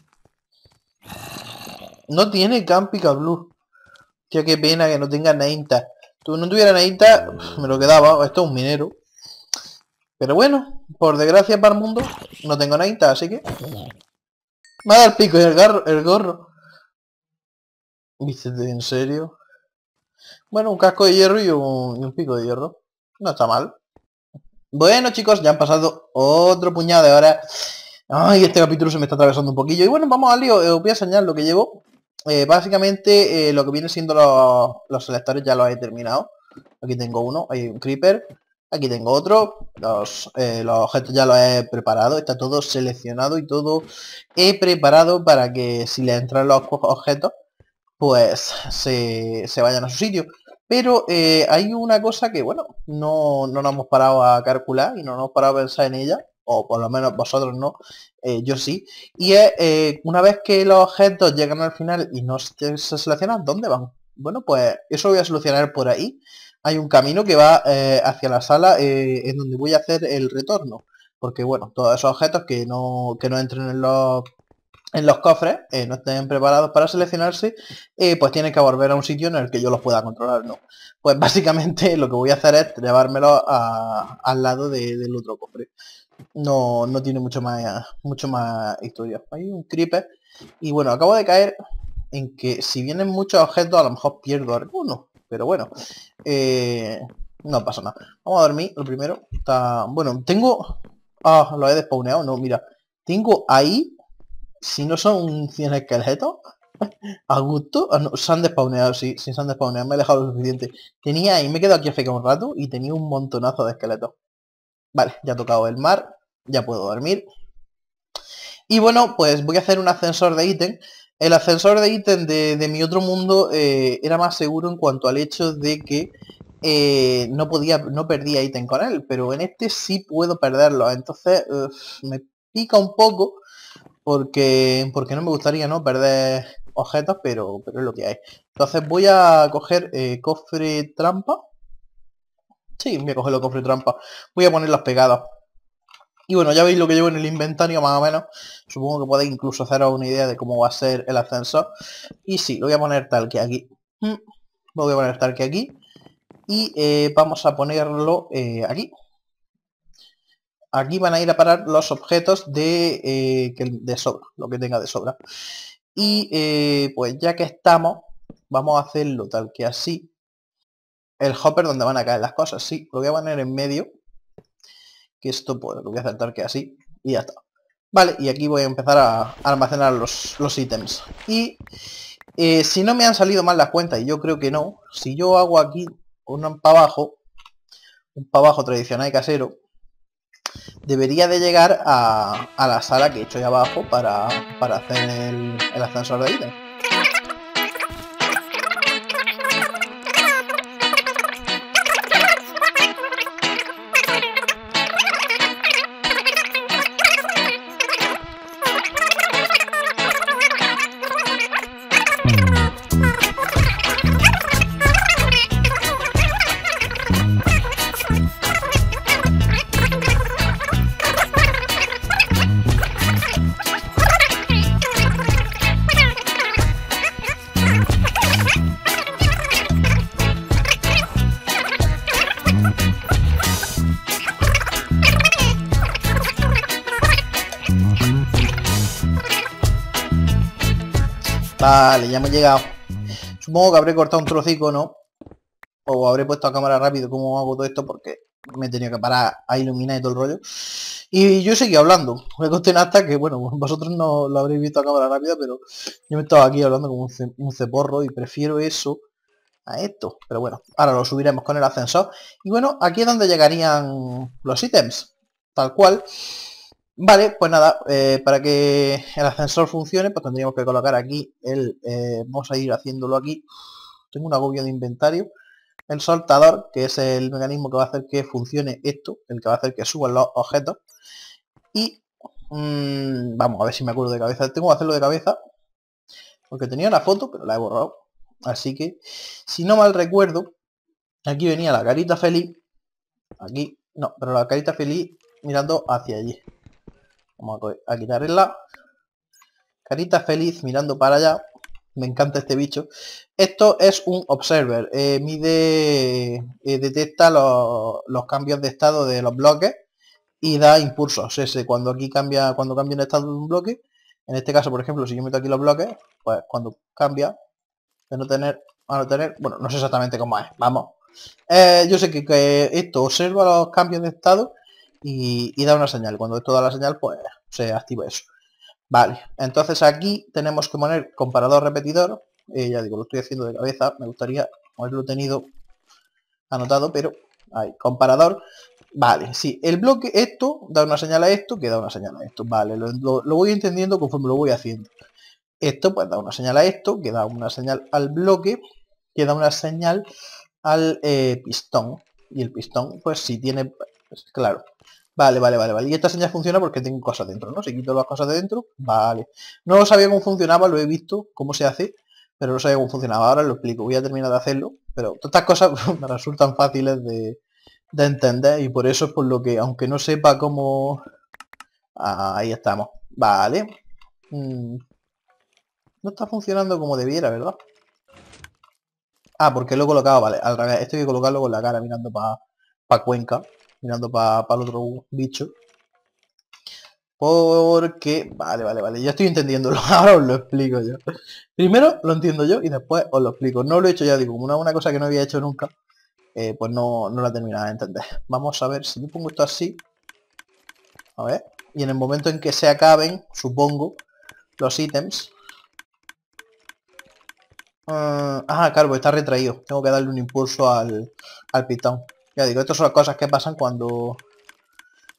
No tiene Campica Blue Tío, qué pena que no tenga Nainta. tú no tuviera Nainta, me lo quedaba. Esto es un minero. Pero bueno, por desgracia para el mundo, no tengo Nainta, así que... Me el pico y el, garro, el gorro. Dices, ¿en serio? Bueno, un casco de hierro y un, pico de hierro. No está mal. Bueno, chicos, ya han pasado otro puñado de horas. Ay, este capítulo se me está atravesando un poquillo. Y bueno, vamos al lío. Eh, os voy a enseñar lo que llevo. Eh, básicamente eh, lo que viene siendo los, selectores ya los he terminado. Aquí tengo uno, hay un creeper, aquí tengo otro, eh, los, objetos ya los he preparado, está todo seleccionado y todo he preparado para que si le entran los objetos, pues se, vayan a su sitio. Pero hay una cosa que, bueno, no, no nos hemos parado a calcular y no nos hemos parado a pensar en ella o por lo menos vosotros no, eh, yo sí, y es eh, una vez que los objetos llegan al final y no se seleccionan, ¿dónde van? Bueno, pues eso voy a solucionar por ahí. Hay un camino que va eh, hacia la sala en donde voy a hacer el retorno. Porque bueno, todos esos objetos que no, que no entren en los en los cofres no estén preparados para seleccionarse, pues tienen que volver a un sitio en el que yo los pueda controlar, ¿no? Pues básicamente lo que voy a hacer es llevármelo al lado del otro cofre no, tiene mucho más, mucho más historia. Hay un creeper. Y bueno, acabo de caer en que si vienen muchos objetos, a lo mejor pierdo alguno. Pero bueno, eh, no pasa nada. Vamos a dormir, lo primero. Está... Bueno, tengo... Ah, lo he despawneado, no, mira. Tengo ahí, si no son 100 esqueletos, a gusto. Ah, no, se han despawneado, sí, sí se han despawneado, me he dejado lo suficiente. Tenía ahí, me he quedado aquí a un rato y tenía un montonazo de esqueletos. Vale, ya ha tocado el mar, ya puedo dormir. Y bueno, pues voy a hacer un ascensor de ítem. El ascensor de ítem de, mi otro mundo eh, era más seguro en cuanto al hecho de que eh, no podía, no perdía ítem con él, pero en este sí puedo perderlo. Entonces me pica un poco porque, porque no me gustaría no perder objetos, pero, es lo que hay. Entonces voy a coger eh, cofre trampa Sí, voy a coger los trampa. Voy a poner las pegadas. Y bueno, ya veis lo que llevo en el inventario más o menos. Supongo que podéis incluso haceros una idea de cómo va a ser el ascensor. Y sí, lo voy a poner tal que aquí. Mm, lo voy a poner tal que aquí. Y eh, vamos a ponerlo eh, aquí. Aquí van a ir a parar los objetos de, eh, de sobra, lo que tenga de sobra. Y pues ya que estamos, vamos a hacerlo tal que así el hopper donde van a caer las cosas. Sí, lo voy a poner en medio. Que esto pues, lo voy a acertar que así. Y ya está. Vale, y aquí voy a empezar a almacenar los, los ítems. Y eh, si no me han salido mal las cuentas, y yo creo que no, si yo hago aquí un para abajo, un para abajo tradicional y casero, debería de llegar a, la sala que he hecho ahí abajo para, para hacer el, el ascensor de ítems. Vale, ya hemos llegado. Supongo que habré cortado un trocico, ¿no? O habré puesto a cámara rápido cómo hago todo esto porque me tenía que parar a iluminar y todo el rollo. Y yo seguí hablando. Me conté hasta que, bueno, vosotros no lo habréis visto a cámara rápida, pero yo me estaba aquí hablando como un, un ceporro y prefiero eso a esto. Pero bueno, ahora lo subiremos con el ascensor. Y bueno, aquí es donde llegarían los ítems. Tal cual. Vale, pues nada, eh, para que el ascensor funcione, pues tendríamos que colocar aquí el... Eh, vamos a ir haciéndolo aquí. Tengo un agobio de inventario. El soltador, que es el mecanismo que va a hacer que funcione esto, el que va a hacer que suban los objetos. Y mm, vamos, a ver si me acuerdo de cabeza. Tengo que hacerlo de cabeza, porque tenía una foto, pero la he borrado. Así que, si no mal recuerdo, aquí venía la carita feliz. Aquí, no, pero la carita feliz mirando hacia allí. Vamos a, la. Carita feliz mirando para allá. Me encanta este bicho. Esto es un observer. Eh, mide, eh, detecta los, cambios de estado de los bloques y da impulsos. Ese, eh, cuando aquí cambia, cuando cambia el estado de un bloque. En este caso, por ejemplo, si yo meto aquí los bloques, pues cuando cambia, de no tener, a tener, bueno, no sé exactamente cómo es. Vamos. yo sé que, esto observa los cambios de estado y, da una señal. Cuando esto da la señal, pues se activa eso. Vale, entonces aquí tenemos que poner comparador repetidor. Eh, ya digo, lo estoy haciendo de cabeza, me gustaría haberlo tenido anotado, pero hay comparador. Vale, Si el bloque esto da una señal a esto, que da una señal a esto. Vale, lo, voy entendiendo conforme lo voy haciendo. Esto pues da una señal a esto, que da una señal al bloque, que da una señal al eh, pistón. Y el pistón, pues si tiene pues, claro. Vale, vale, vale, vale. Y esta señal funciona porque tengo cosas dentro, ¿no? Si quito las cosas de dentro, vale. No sabía cómo funcionaba, lo he visto, cómo se hace, pero no sabía cómo funcionaba. Ahora lo explico, voy a terminar de hacerlo, pero todas estas cosas me resultan fáciles de, de entender y por eso es por lo que, aunque no sepa cómo... Ahí estamos. Vale. Mm. No está funcionando como debiera, ¿verdad? Ah, porque lo he colocado, vale, al revés. Esto hay que colocarlo con la cara mirando para pa Cuenca mirando para el otro bicho. Porque, vale, vale, vale, ya estoy entendiéndolo, ahora os lo explico yo. Primero lo entiendo yo y después os lo explico. No lo he hecho ya, digo, una, una cosa que no había hecho nunca, eh, pues no, no la terminaba de entender. Vamos a ver, si yo pongo esto así, a ver, y en el momento en que se acaben, supongo, los ítems... Mm, ah, está retraído, tengo que darle un impulso al, al pitón digo, estas son las cosas que pasan cuando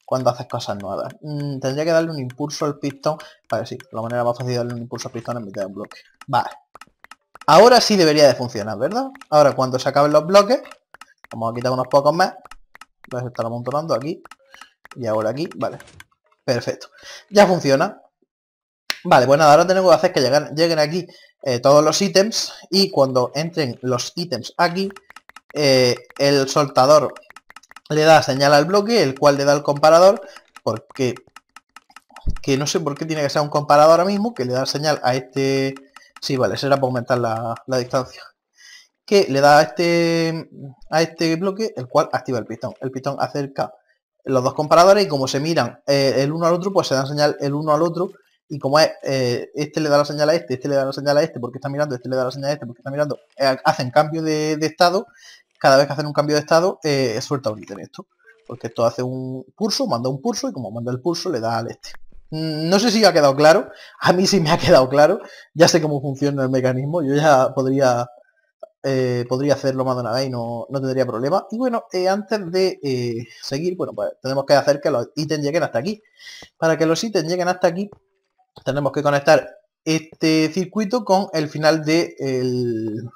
cuando haces cosas nuevas. Mm, tendría que darle un impulso al pistón. Vale, sí, la manera más fácil de darle un impulso al pistón en mitad de un bloque. Vale. Ahora sí debería de funcionar, ¿verdad? Ahora cuando se acaben los bloques, vamos a quitar unos pocos más. a estar amontonando aquí. Y ahora aquí, vale. Perfecto. Ya funciona. Vale, bueno pues ahora tenemos que hacer que lleguen, lleguen aquí eh, todos los ítems y cuando entren los ítems aquí, eh, el soltador le da señal al bloque, el cual le da el comparador, porque que no sé por qué tiene que ser un comparador ahora mismo, que le da señal a este... Sí, vale, será para aumentar la, distancia. Que le da a este, a este bloque, el cual activa el pistón. El pistón acerca los dos comparadores y como se miran eh, el uno al otro, pues se dan señal el uno al otro. Y como es, eh, este le da la señal a este, este le da la señal a este porque está mirando, este le da la señal a este porque está mirando, hacen cambio de estado cada vez que hacen un cambio de estado, eh, es suelta un ítem esto. Porque esto hace un pulso, manda un pulso y como manda el pulso le da al este. Mm, no sé si ha quedado claro, a mí sí me ha quedado claro, ya sé cómo funciona el mecanismo, yo ya podría eh, podría hacerlo más de una vez y no, tendría problema. Y bueno, eh, antes de seguir, bueno, pues tenemos que hacer que los ítems lleguen hasta aquí. Para que los ítems lleguen hasta aquí, tenemos que conectar este circuito con el final del de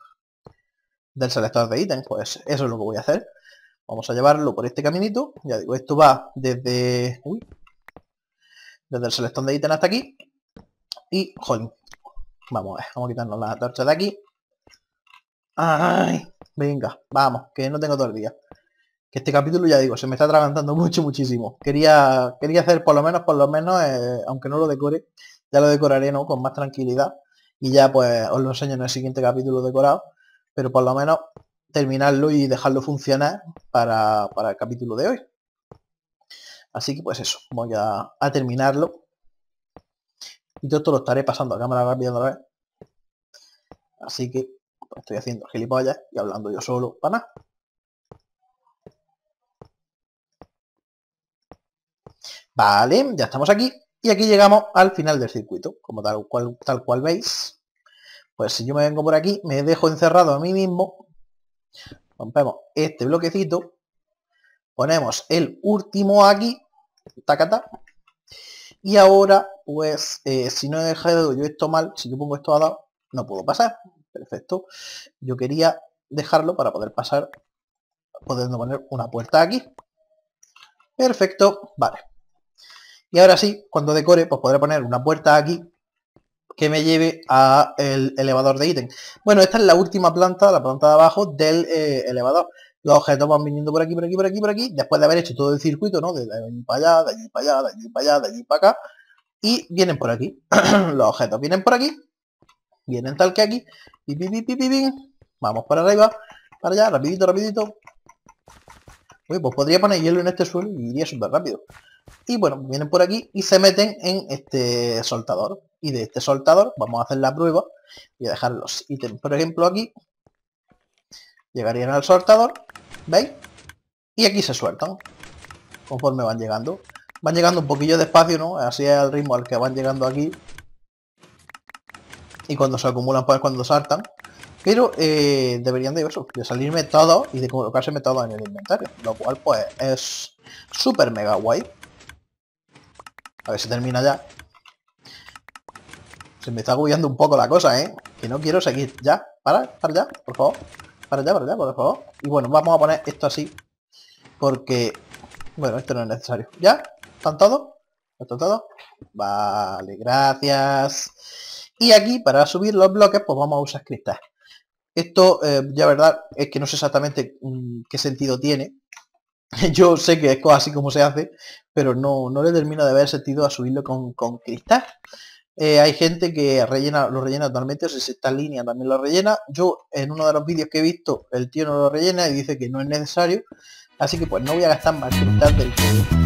del selector de ítem, pues eso es lo que voy a hacer. Vamos a llevarlo por este caminito. Ya digo, esto va desde... Uy, desde el selector de ítem hasta aquí. Y, joder, Vamos a ver, vamos a quitarnos la torcha de aquí. ¡Ay! Venga, vamos, que no tengo todo el día. Que este capítulo, ya digo, se me está atragantando mucho, muchísimo. Quería, quería hacer por lo menos, por lo menos, eh, aunque no lo decore, ya lo decoraré, ¿no? Con más tranquilidad. Y ya, pues, os lo enseño en el siguiente capítulo decorado pero por lo menos terminarlo y dejarlo funcionar para, el capítulo de hoy. Así que pues eso, voy a, terminarlo. Y todo esto lo estaré pasando a cámara rápida otra vez. Así que pues, estoy haciendo gilipollas y hablando yo solo para nada. Vale, ya estamos aquí. Y aquí llegamos al final del circuito, como tal cual, tal cual veis. Pues si yo me vengo por aquí, me dejo encerrado a mí mismo. Rompemos este bloquecito. Ponemos el último aquí. Tacata. Y ahora, pues, eh, si no he dejado yo esto mal, si yo pongo esto a lado, no puedo pasar. Perfecto. Yo quería dejarlo para poder pasar, podiendo poner una puerta aquí. Perfecto. Vale. Y ahora sí, cuando decore, pues podré poner una puerta aquí que me lleve a el elevador de ítem. Bueno, esta es la última planta, la planta de abajo del eh, elevador. Los objetos van viniendo por aquí, por aquí, por aquí, por aquí, después de haber hecho todo el circuito, ¿no? De allí para allá, de allí para allá, de allí para allá, de allí para acá. Y vienen por aquí. los objetos vienen por aquí. Vienen tal que aquí. Y pi, Vamos para arriba. Para allá, rapidito, rapidito. pues podría poner hielo en este suelo y iría súper rápido. Y bueno, vienen por aquí y se meten en este soltador y de este soltador. Vamos a hacer la prueba y a dejar los ítems. Por ejemplo, aquí llegarían al soltador, ¿veis? Y aquí se sueltan conforme van llegando. Van llegando un poquillo despacio, ¿no? Así es el ritmo al que van llegando aquí. Y cuando se acumulan, pues cuando saltan. Pero eh, deberían de, eso, de salirme todo y de colocarse todo en el inventario. Lo cual, pues, es súper mega guay. A ver si termina ya. Se me está agobiando un poco la cosa, ¿eh? Que no quiero seguir. Ya, para, para ya, por favor. Para ya. para ya. por favor. Y bueno, vamos a poner esto así. Porque... Bueno, esto no es necesario. ¿Ya? ¿Están todos? ¿Están todos? Vale, gracias. Y aquí, para subir los bloques, pues vamos a usar cristal. Esto, eh, ya verdad, es que no sé exactamente mm, qué sentido tiene. Yo sé que es así como se hace, pero no, le termino de haber sentido a subirlo con, con cristal. Eh, hay gente que rellena, lo rellena totalmente, o sea, si está en línea también lo rellena. Yo en uno de los vídeos que he visto, el tío no lo rellena y dice que no es necesario. Así que pues no voy a gastar más cristal del que...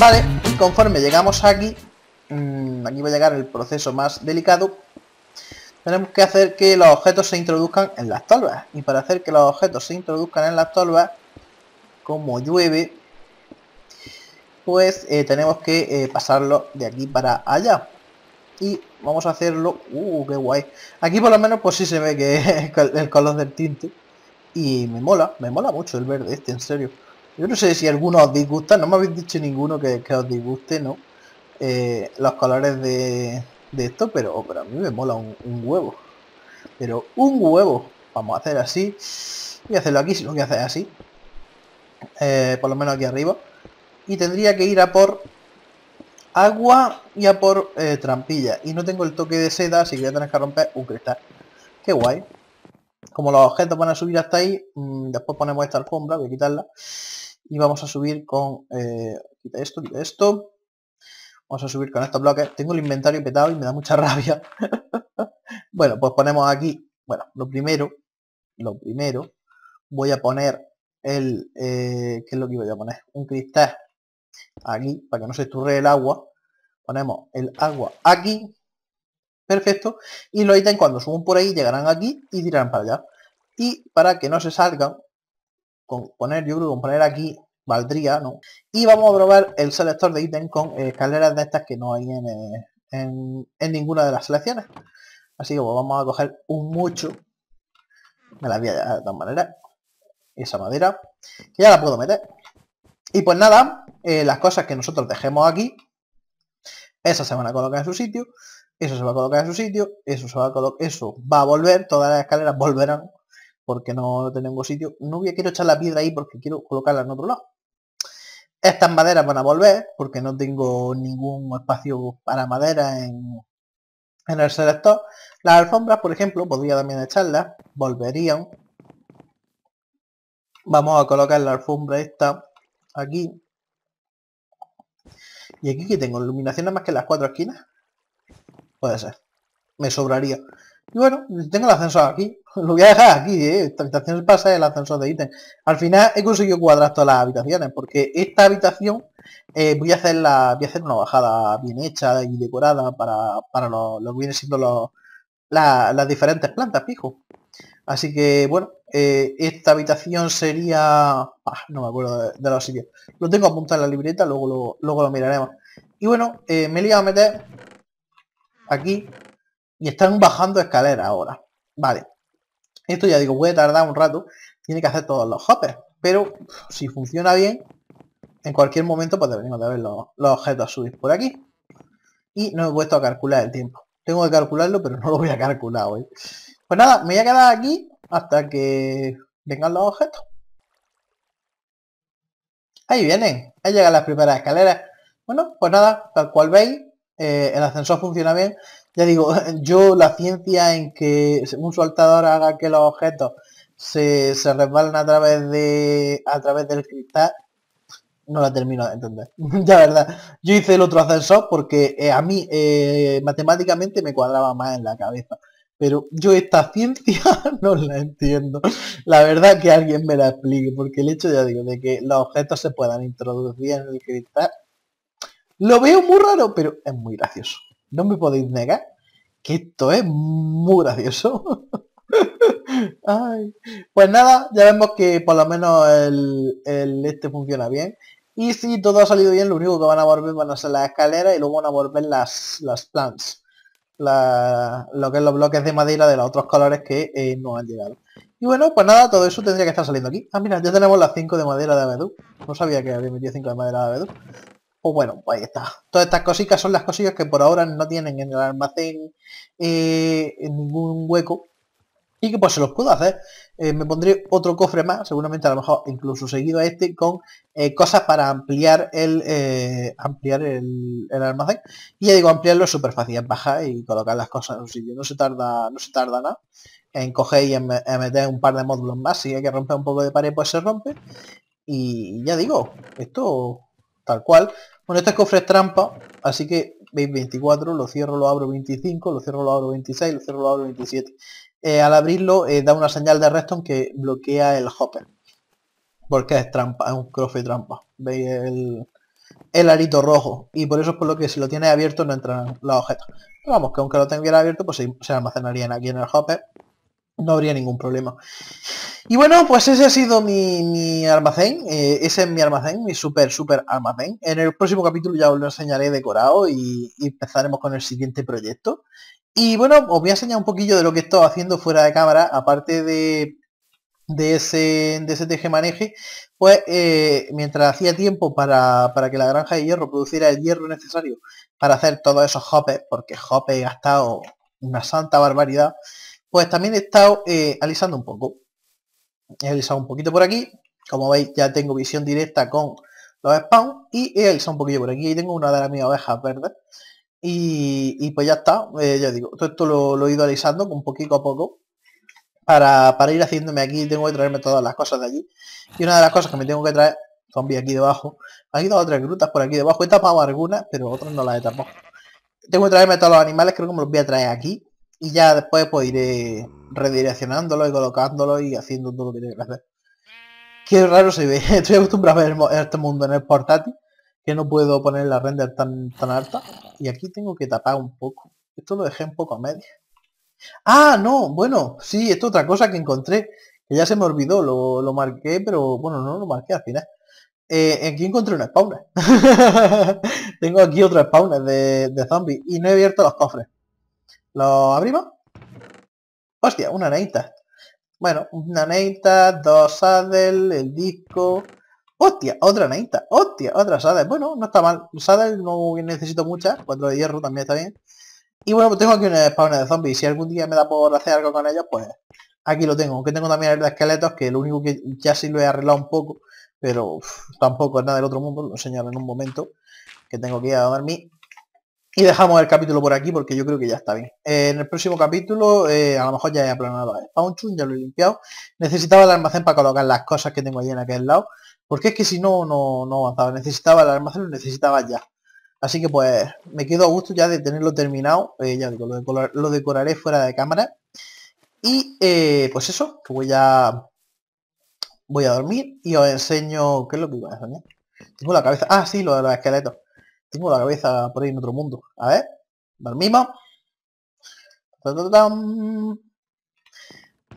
Vale, y conforme llegamos aquí, mm, aquí va a llegar el proceso más delicado, tenemos que hacer que los objetos se introduzcan en las tolvas. Y para hacer que los objetos se introduzcan en las tolvas, como llueve, pues eh, tenemos que eh, pasarlo de aquí para allá. Y vamos a hacerlo... ¡Uh, qué guay! Aquí por lo menos pues sí se ve que el color del tinte. Y me mola, me mola mucho el verde este, en serio. Yo no sé si alguno os disgusta, no me habéis dicho ninguno que, os disguste, ¿no? Eh, los colores de, esto, pero, a mí me mola un, huevo. Pero un huevo. Vamos a hacer así. Voy a hacerlo aquí, si lo voy a hacer así. Eh, por lo menos aquí arriba. Y tendría que ir a por agua y a por eh, trampilla. Y no tengo el toque de seda, así que voy a tener que romper un cristal. Qué guay. Como los objetos van a subir hasta ahí, mm, después ponemos esta alfombra, voy a quitarla. Y vamos a subir con... Eh, quita esto, esto. Vamos a subir con estos bloques. Tengo el inventario petado y me da mucha rabia. bueno, pues ponemos aquí... Bueno, lo primero, lo primero, voy a poner el... Eh, ¿Qué es lo que voy a poner? Un cristal aquí, para que no se esturre el agua. Ponemos el agua aquí Perfecto. Y los ítems cuando suban por ahí llegarán aquí y tirarán para allá. Y para que no se salgan, con poner, yo creo que con poner aquí valdría, ¿no? Y vamos a probar el selector de ítem con escaleras de estas que no hay en, ninguna de las selecciones. Así que pues, vamos a coger un mucho. Me la voy a de todas manera. Esa madera. Que ya la puedo meter. Y pues nada, eh, las cosas que nosotros dejemos aquí, esas se van a colocar en su sitio eso se va a colocar en su sitio, eso se va a colocar, eso va a volver, todas las escaleras volverán porque no tenemos sitio. No voy quiero echar la piedra ahí porque quiero colocarla en otro lado. Estas maderas van a volver porque no tengo ningún espacio para madera en, en el selector. Las alfombras, por ejemplo, podría también echarlas, volverían. Vamos a colocar la alfombra esta aquí. Y aquí que tengo iluminación nada más que las cuatro esquinas. Puede ser. Me sobraría. Y bueno, tengo el ascensor aquí. Lo voy a dejar aquí, ¿eh? Esta habitación pasa el ascensor de ítem. Al final he conseguido cuadrar todas las habitaciones, porque esta habitación eh, voy a hacer la, una bajada bien hecha y decorada para, para lo, que siendo las diferentes plantas, fijo. Así que bueno, eh, esta habitación sería... Ah, no me acuerdo de, los sitios. Lo tengo apuntado en la libreta, luego lo, luego lo miraremos. Y bueno, me he liado a meter aquí y están bajando escaleras ahora. Vale. Esto ya digo, puede tardar un rato. Tiene que hacer todos los hoppers. Pero si funciona bien, en cualquier momento pues deberíamos ver los, objetos subir por aquí. Y no he puesto a calcular el tiempo. Tengo que calcularlo, pero no lo voy a calcular hoy. Pues nada, me voy a quedar aquí hasta que vengan los objetos. Ahí vienen. Ahí llegan las primeras escaleras. Bueno, pues nada, tal cual veis, eh, el ascensor funciona bien. Ya digo, yo la ciencia en que un soltador haga que los objetos se, se resbalen a través de a través del cristal no la termino de entender. ya verdad. Yo hice el otro ascensor porque eh, a mí eh, matemáticamente me cuadraba más en la cabeza. Pero yo esta ciencia no la entiendo. La verdad que alguien me la explique, porque el hecho, ya digo, de que los objetos se puedan introducir en el cristal lo veo muy raro, pero es muy gracioso. No me podéis negar que esto es muy gracioso. Pues nada, ya vemos que por lo menos el, este funciona bien. Y si todo ha salido bien, lo único que van a volver van a ser las escaleras y luego van a volver las, las plants. lo que es los bloques de madera de los otros colores que eh, no han llegado. Y bueno, pues nada, todo eso tendría que estar saliendo aquí. Ah, mira, ya tenemos las 5 de madera de abedul No sabía que había metido 5 de madera de abedul pues bueno, pues ahí está. Todas estas cositas son las cosillas que por ahora no tienen en el almacén eh, en ningún hueco y que pues se los puedo hacer. Eh, me pondré otro cofre más, seguramente a lo mejor incluso seguido a este, con eh, cosas para ampliar el ampliar el, almacén. Y ya digo, ampliarlo es súper fácil, bajar y colocar las cosas en un sitio. No se tarda, no se tarda nada en coger y meter un par de módulos más. Si hay que romper un poco de pared, pues se rompe. Y ya digo, esto tal cual. Bueno, este cofre es trampa, así que veis 24, lo cierro, lo abro 25, lo cierro, lo abro 26, lo cierro, lo abro 27. Eh, al abrirlo eh, da una señal de redstone que bloquea el hopper. Porque es trampa, es un cofre trampa. Veis el, arito rojo. Y por eso es por lo que si lo tiene abierto no entran los objetos. vamos, que aunque lo tenga abierto, pues se almacenarían aquí en el hopper no habría ningún problema. Y bueno, pues ese ha sido mi, almacén, eh, ese es mi almacén, mi super, super almacén. En el próximo capítulo ya os lo enseñaré decorado y, empezaremos con el siguiente proyecto. Y bueno, os voy a enseñar un poquillo de lo que he estado haciendo fuera de cámara, aparte de, de ese, de ese teje maneje, pues eh, mientras hacía tiempo para, para, que la granja de hierro produciera el hierro necesario para hacer todos esos hoppes, porque hoppes he gastado una santa barbaridad, pues también he estado eh, alisando un poco. He alisado un poquito por aquí. Como veis, ya tengo visión directa con los spawns. Y he alisado un poquito por aquí. Y tengo una de las mi ovejas verdes. Y, pues ya está. Eh, ya digo, todo esto lo, he ido alisando un poquito a poco. Para, ir haciéndome aquí, tengo que traerme todas las cosas de allí. Y una de las cosas que me tengo que traer, zombie aquí debajo. Hay dos otras grutas por aquí debajo. He tapado algunas, pero otras no las he tapado. Tengo que traerme todos los animales, creo que me los voy a traer aquí y ya después pues iré redireccionándolo y colocándolo y haciendo todo lo que tiene que hacer. Qué raro se ve. Estoy acostumbrado a ver este mundo en el portátil, que no puedo poner la render tan, tan alta. Y aquí tengo que tapar un poco. Esto lo dejé un poco a media. Ah, no, bueno, sí, esto otra cosa que encontré, que ya se me olvidó, lo, marqué, pero bueno, no lo marqué al final. Eh, aquí encontré una spawner. Tengo aquí otro spawner de, de zombies y no he abierto los cofres. ¿Lo abrimos? Hostia, una neita, Bueno, una neita, dos Adel, el disco... ¡Hostia! Otra neita ¡Hostia! Otra saddle. Bueno, no está mal. Saddle no necesito muchas. Cuatro de hierro también está bien. Y bueno, pues tengo aquí un spawner de zombies. Si algún día me da por hacer algo con ellos, pues aquí lo tengo. Aunque tengo también el de esqueletos, que lo único que ya sí lo he arreglado un poco. Pero tampoco es nada del otro mundo. Lo enseñaré en un momento. Que tengo que ir a dormir. Y dejamos el capítulo por aquí porque yo creo que ya está bien. Eh, en el próximo capítulo eh, a lo mejor ya he aplanado el Spawn ya lo he limpiado. Necesitaba el almacén para colocar las cosas que tengo ahí en aquel lado. Porque es que si no, no, avanzaba. Necesitaba el almacén, lo necesitaba ya. Así que pues me quedo a gusto ya de tenerlo terminado. Eh, ya lo, decoraré fuera de cámara. Y pues eso, que voy a... Voy a dormir y os enseño... ¿Qué es lo que iba a enseñar? Tengo la cabeza... Ah, sí, lo de los esqueletos. Tengo la cabeza por ahí en otro mundo. A ver, dormimos.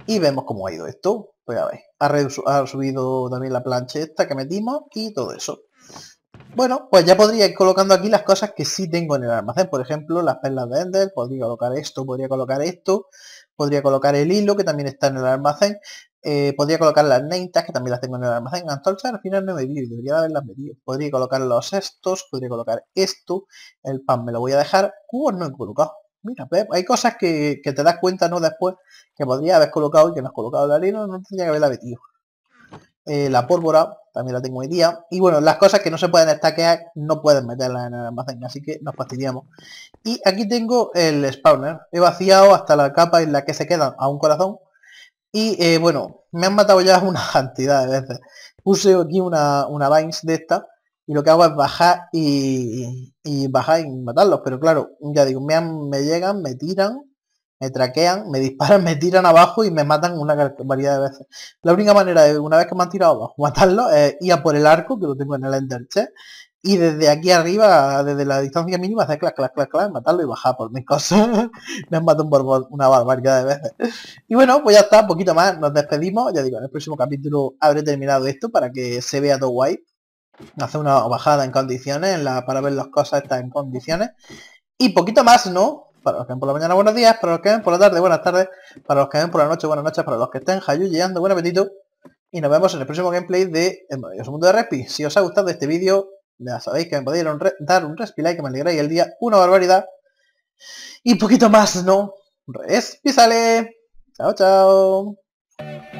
Y vemos cómo ha ido esto. Pues a ver, ha, ha subido también la plancha esta que metimos y todo eso. Bueno, pues ya podría ir colocando aquí las cosas que sí tengo en el almacén. Por ejemplo, las perlas de Ender, podría colocar esto, podría colocar esto, podría colocar el hilo que también está en el almacén. Eh, podría colocar las neitas, que también las tengo en el almacén. Entonces al final no me vi, debería haberlas medido. Podría colocar los estos, podría colocar esto. El pan me lo voy a dejar. Cubos no he colocado. Mira, hay cosas que, te das cuenta no después que podría haber colocado y que no has colocado la arena, no tendría que haberla metido. Eh, la pólvora también la tengo hoy día. Y bueno, las cosas que no se pueden destaquear no pueden meterlas en el almacén, así que nos fastidiamos. Y aquí tengo el spawner. He vaciado hasta la capa en la que se queda a un corazón y eh, bueno, me han matado ya una cantidad de veces. Puse aquí una, una Vines de esta y lo que hago es bajar y, bajar y matarlos. Pero claro, ya digo, me, llegan, me tiran, me traquean, me disparan, me tiran abajo y me matan una variedad de veces. La única manera de, una vez que me han tirado abajo, matarlos es ir a por el arco, que lo tengo en el Ender y desde aquí arriba, desde la distancia mínima, hacer clac, clac, clac, clac, matarlo y bajar por mis cosas. Me han matado un una barbaridad de veces. Y bueno, pues ya está, poquito más, nos despedimos. Ya digo, en el próximo capítulo habré terminado esto para que se vea todo guay. Hacer una bajada en condiciones, para ver las cosas estas en condiciones. Y poquito más, ¿no? Para los que ven por la mañana, buenos días. Para los que ven por la tarde, buenas tardes. Para los que ven por la noche, buenas noches. Para los que estén llegando buen apetito. Y nos vemos en el próximo gameplay de El mundo de Respi. Si os ha gustado este vídeo, ya sabéis que me podéis dar un y que me alegráis el día. Una barbaridad. Y poquito más, ¿no? Respísale. Chao, chao.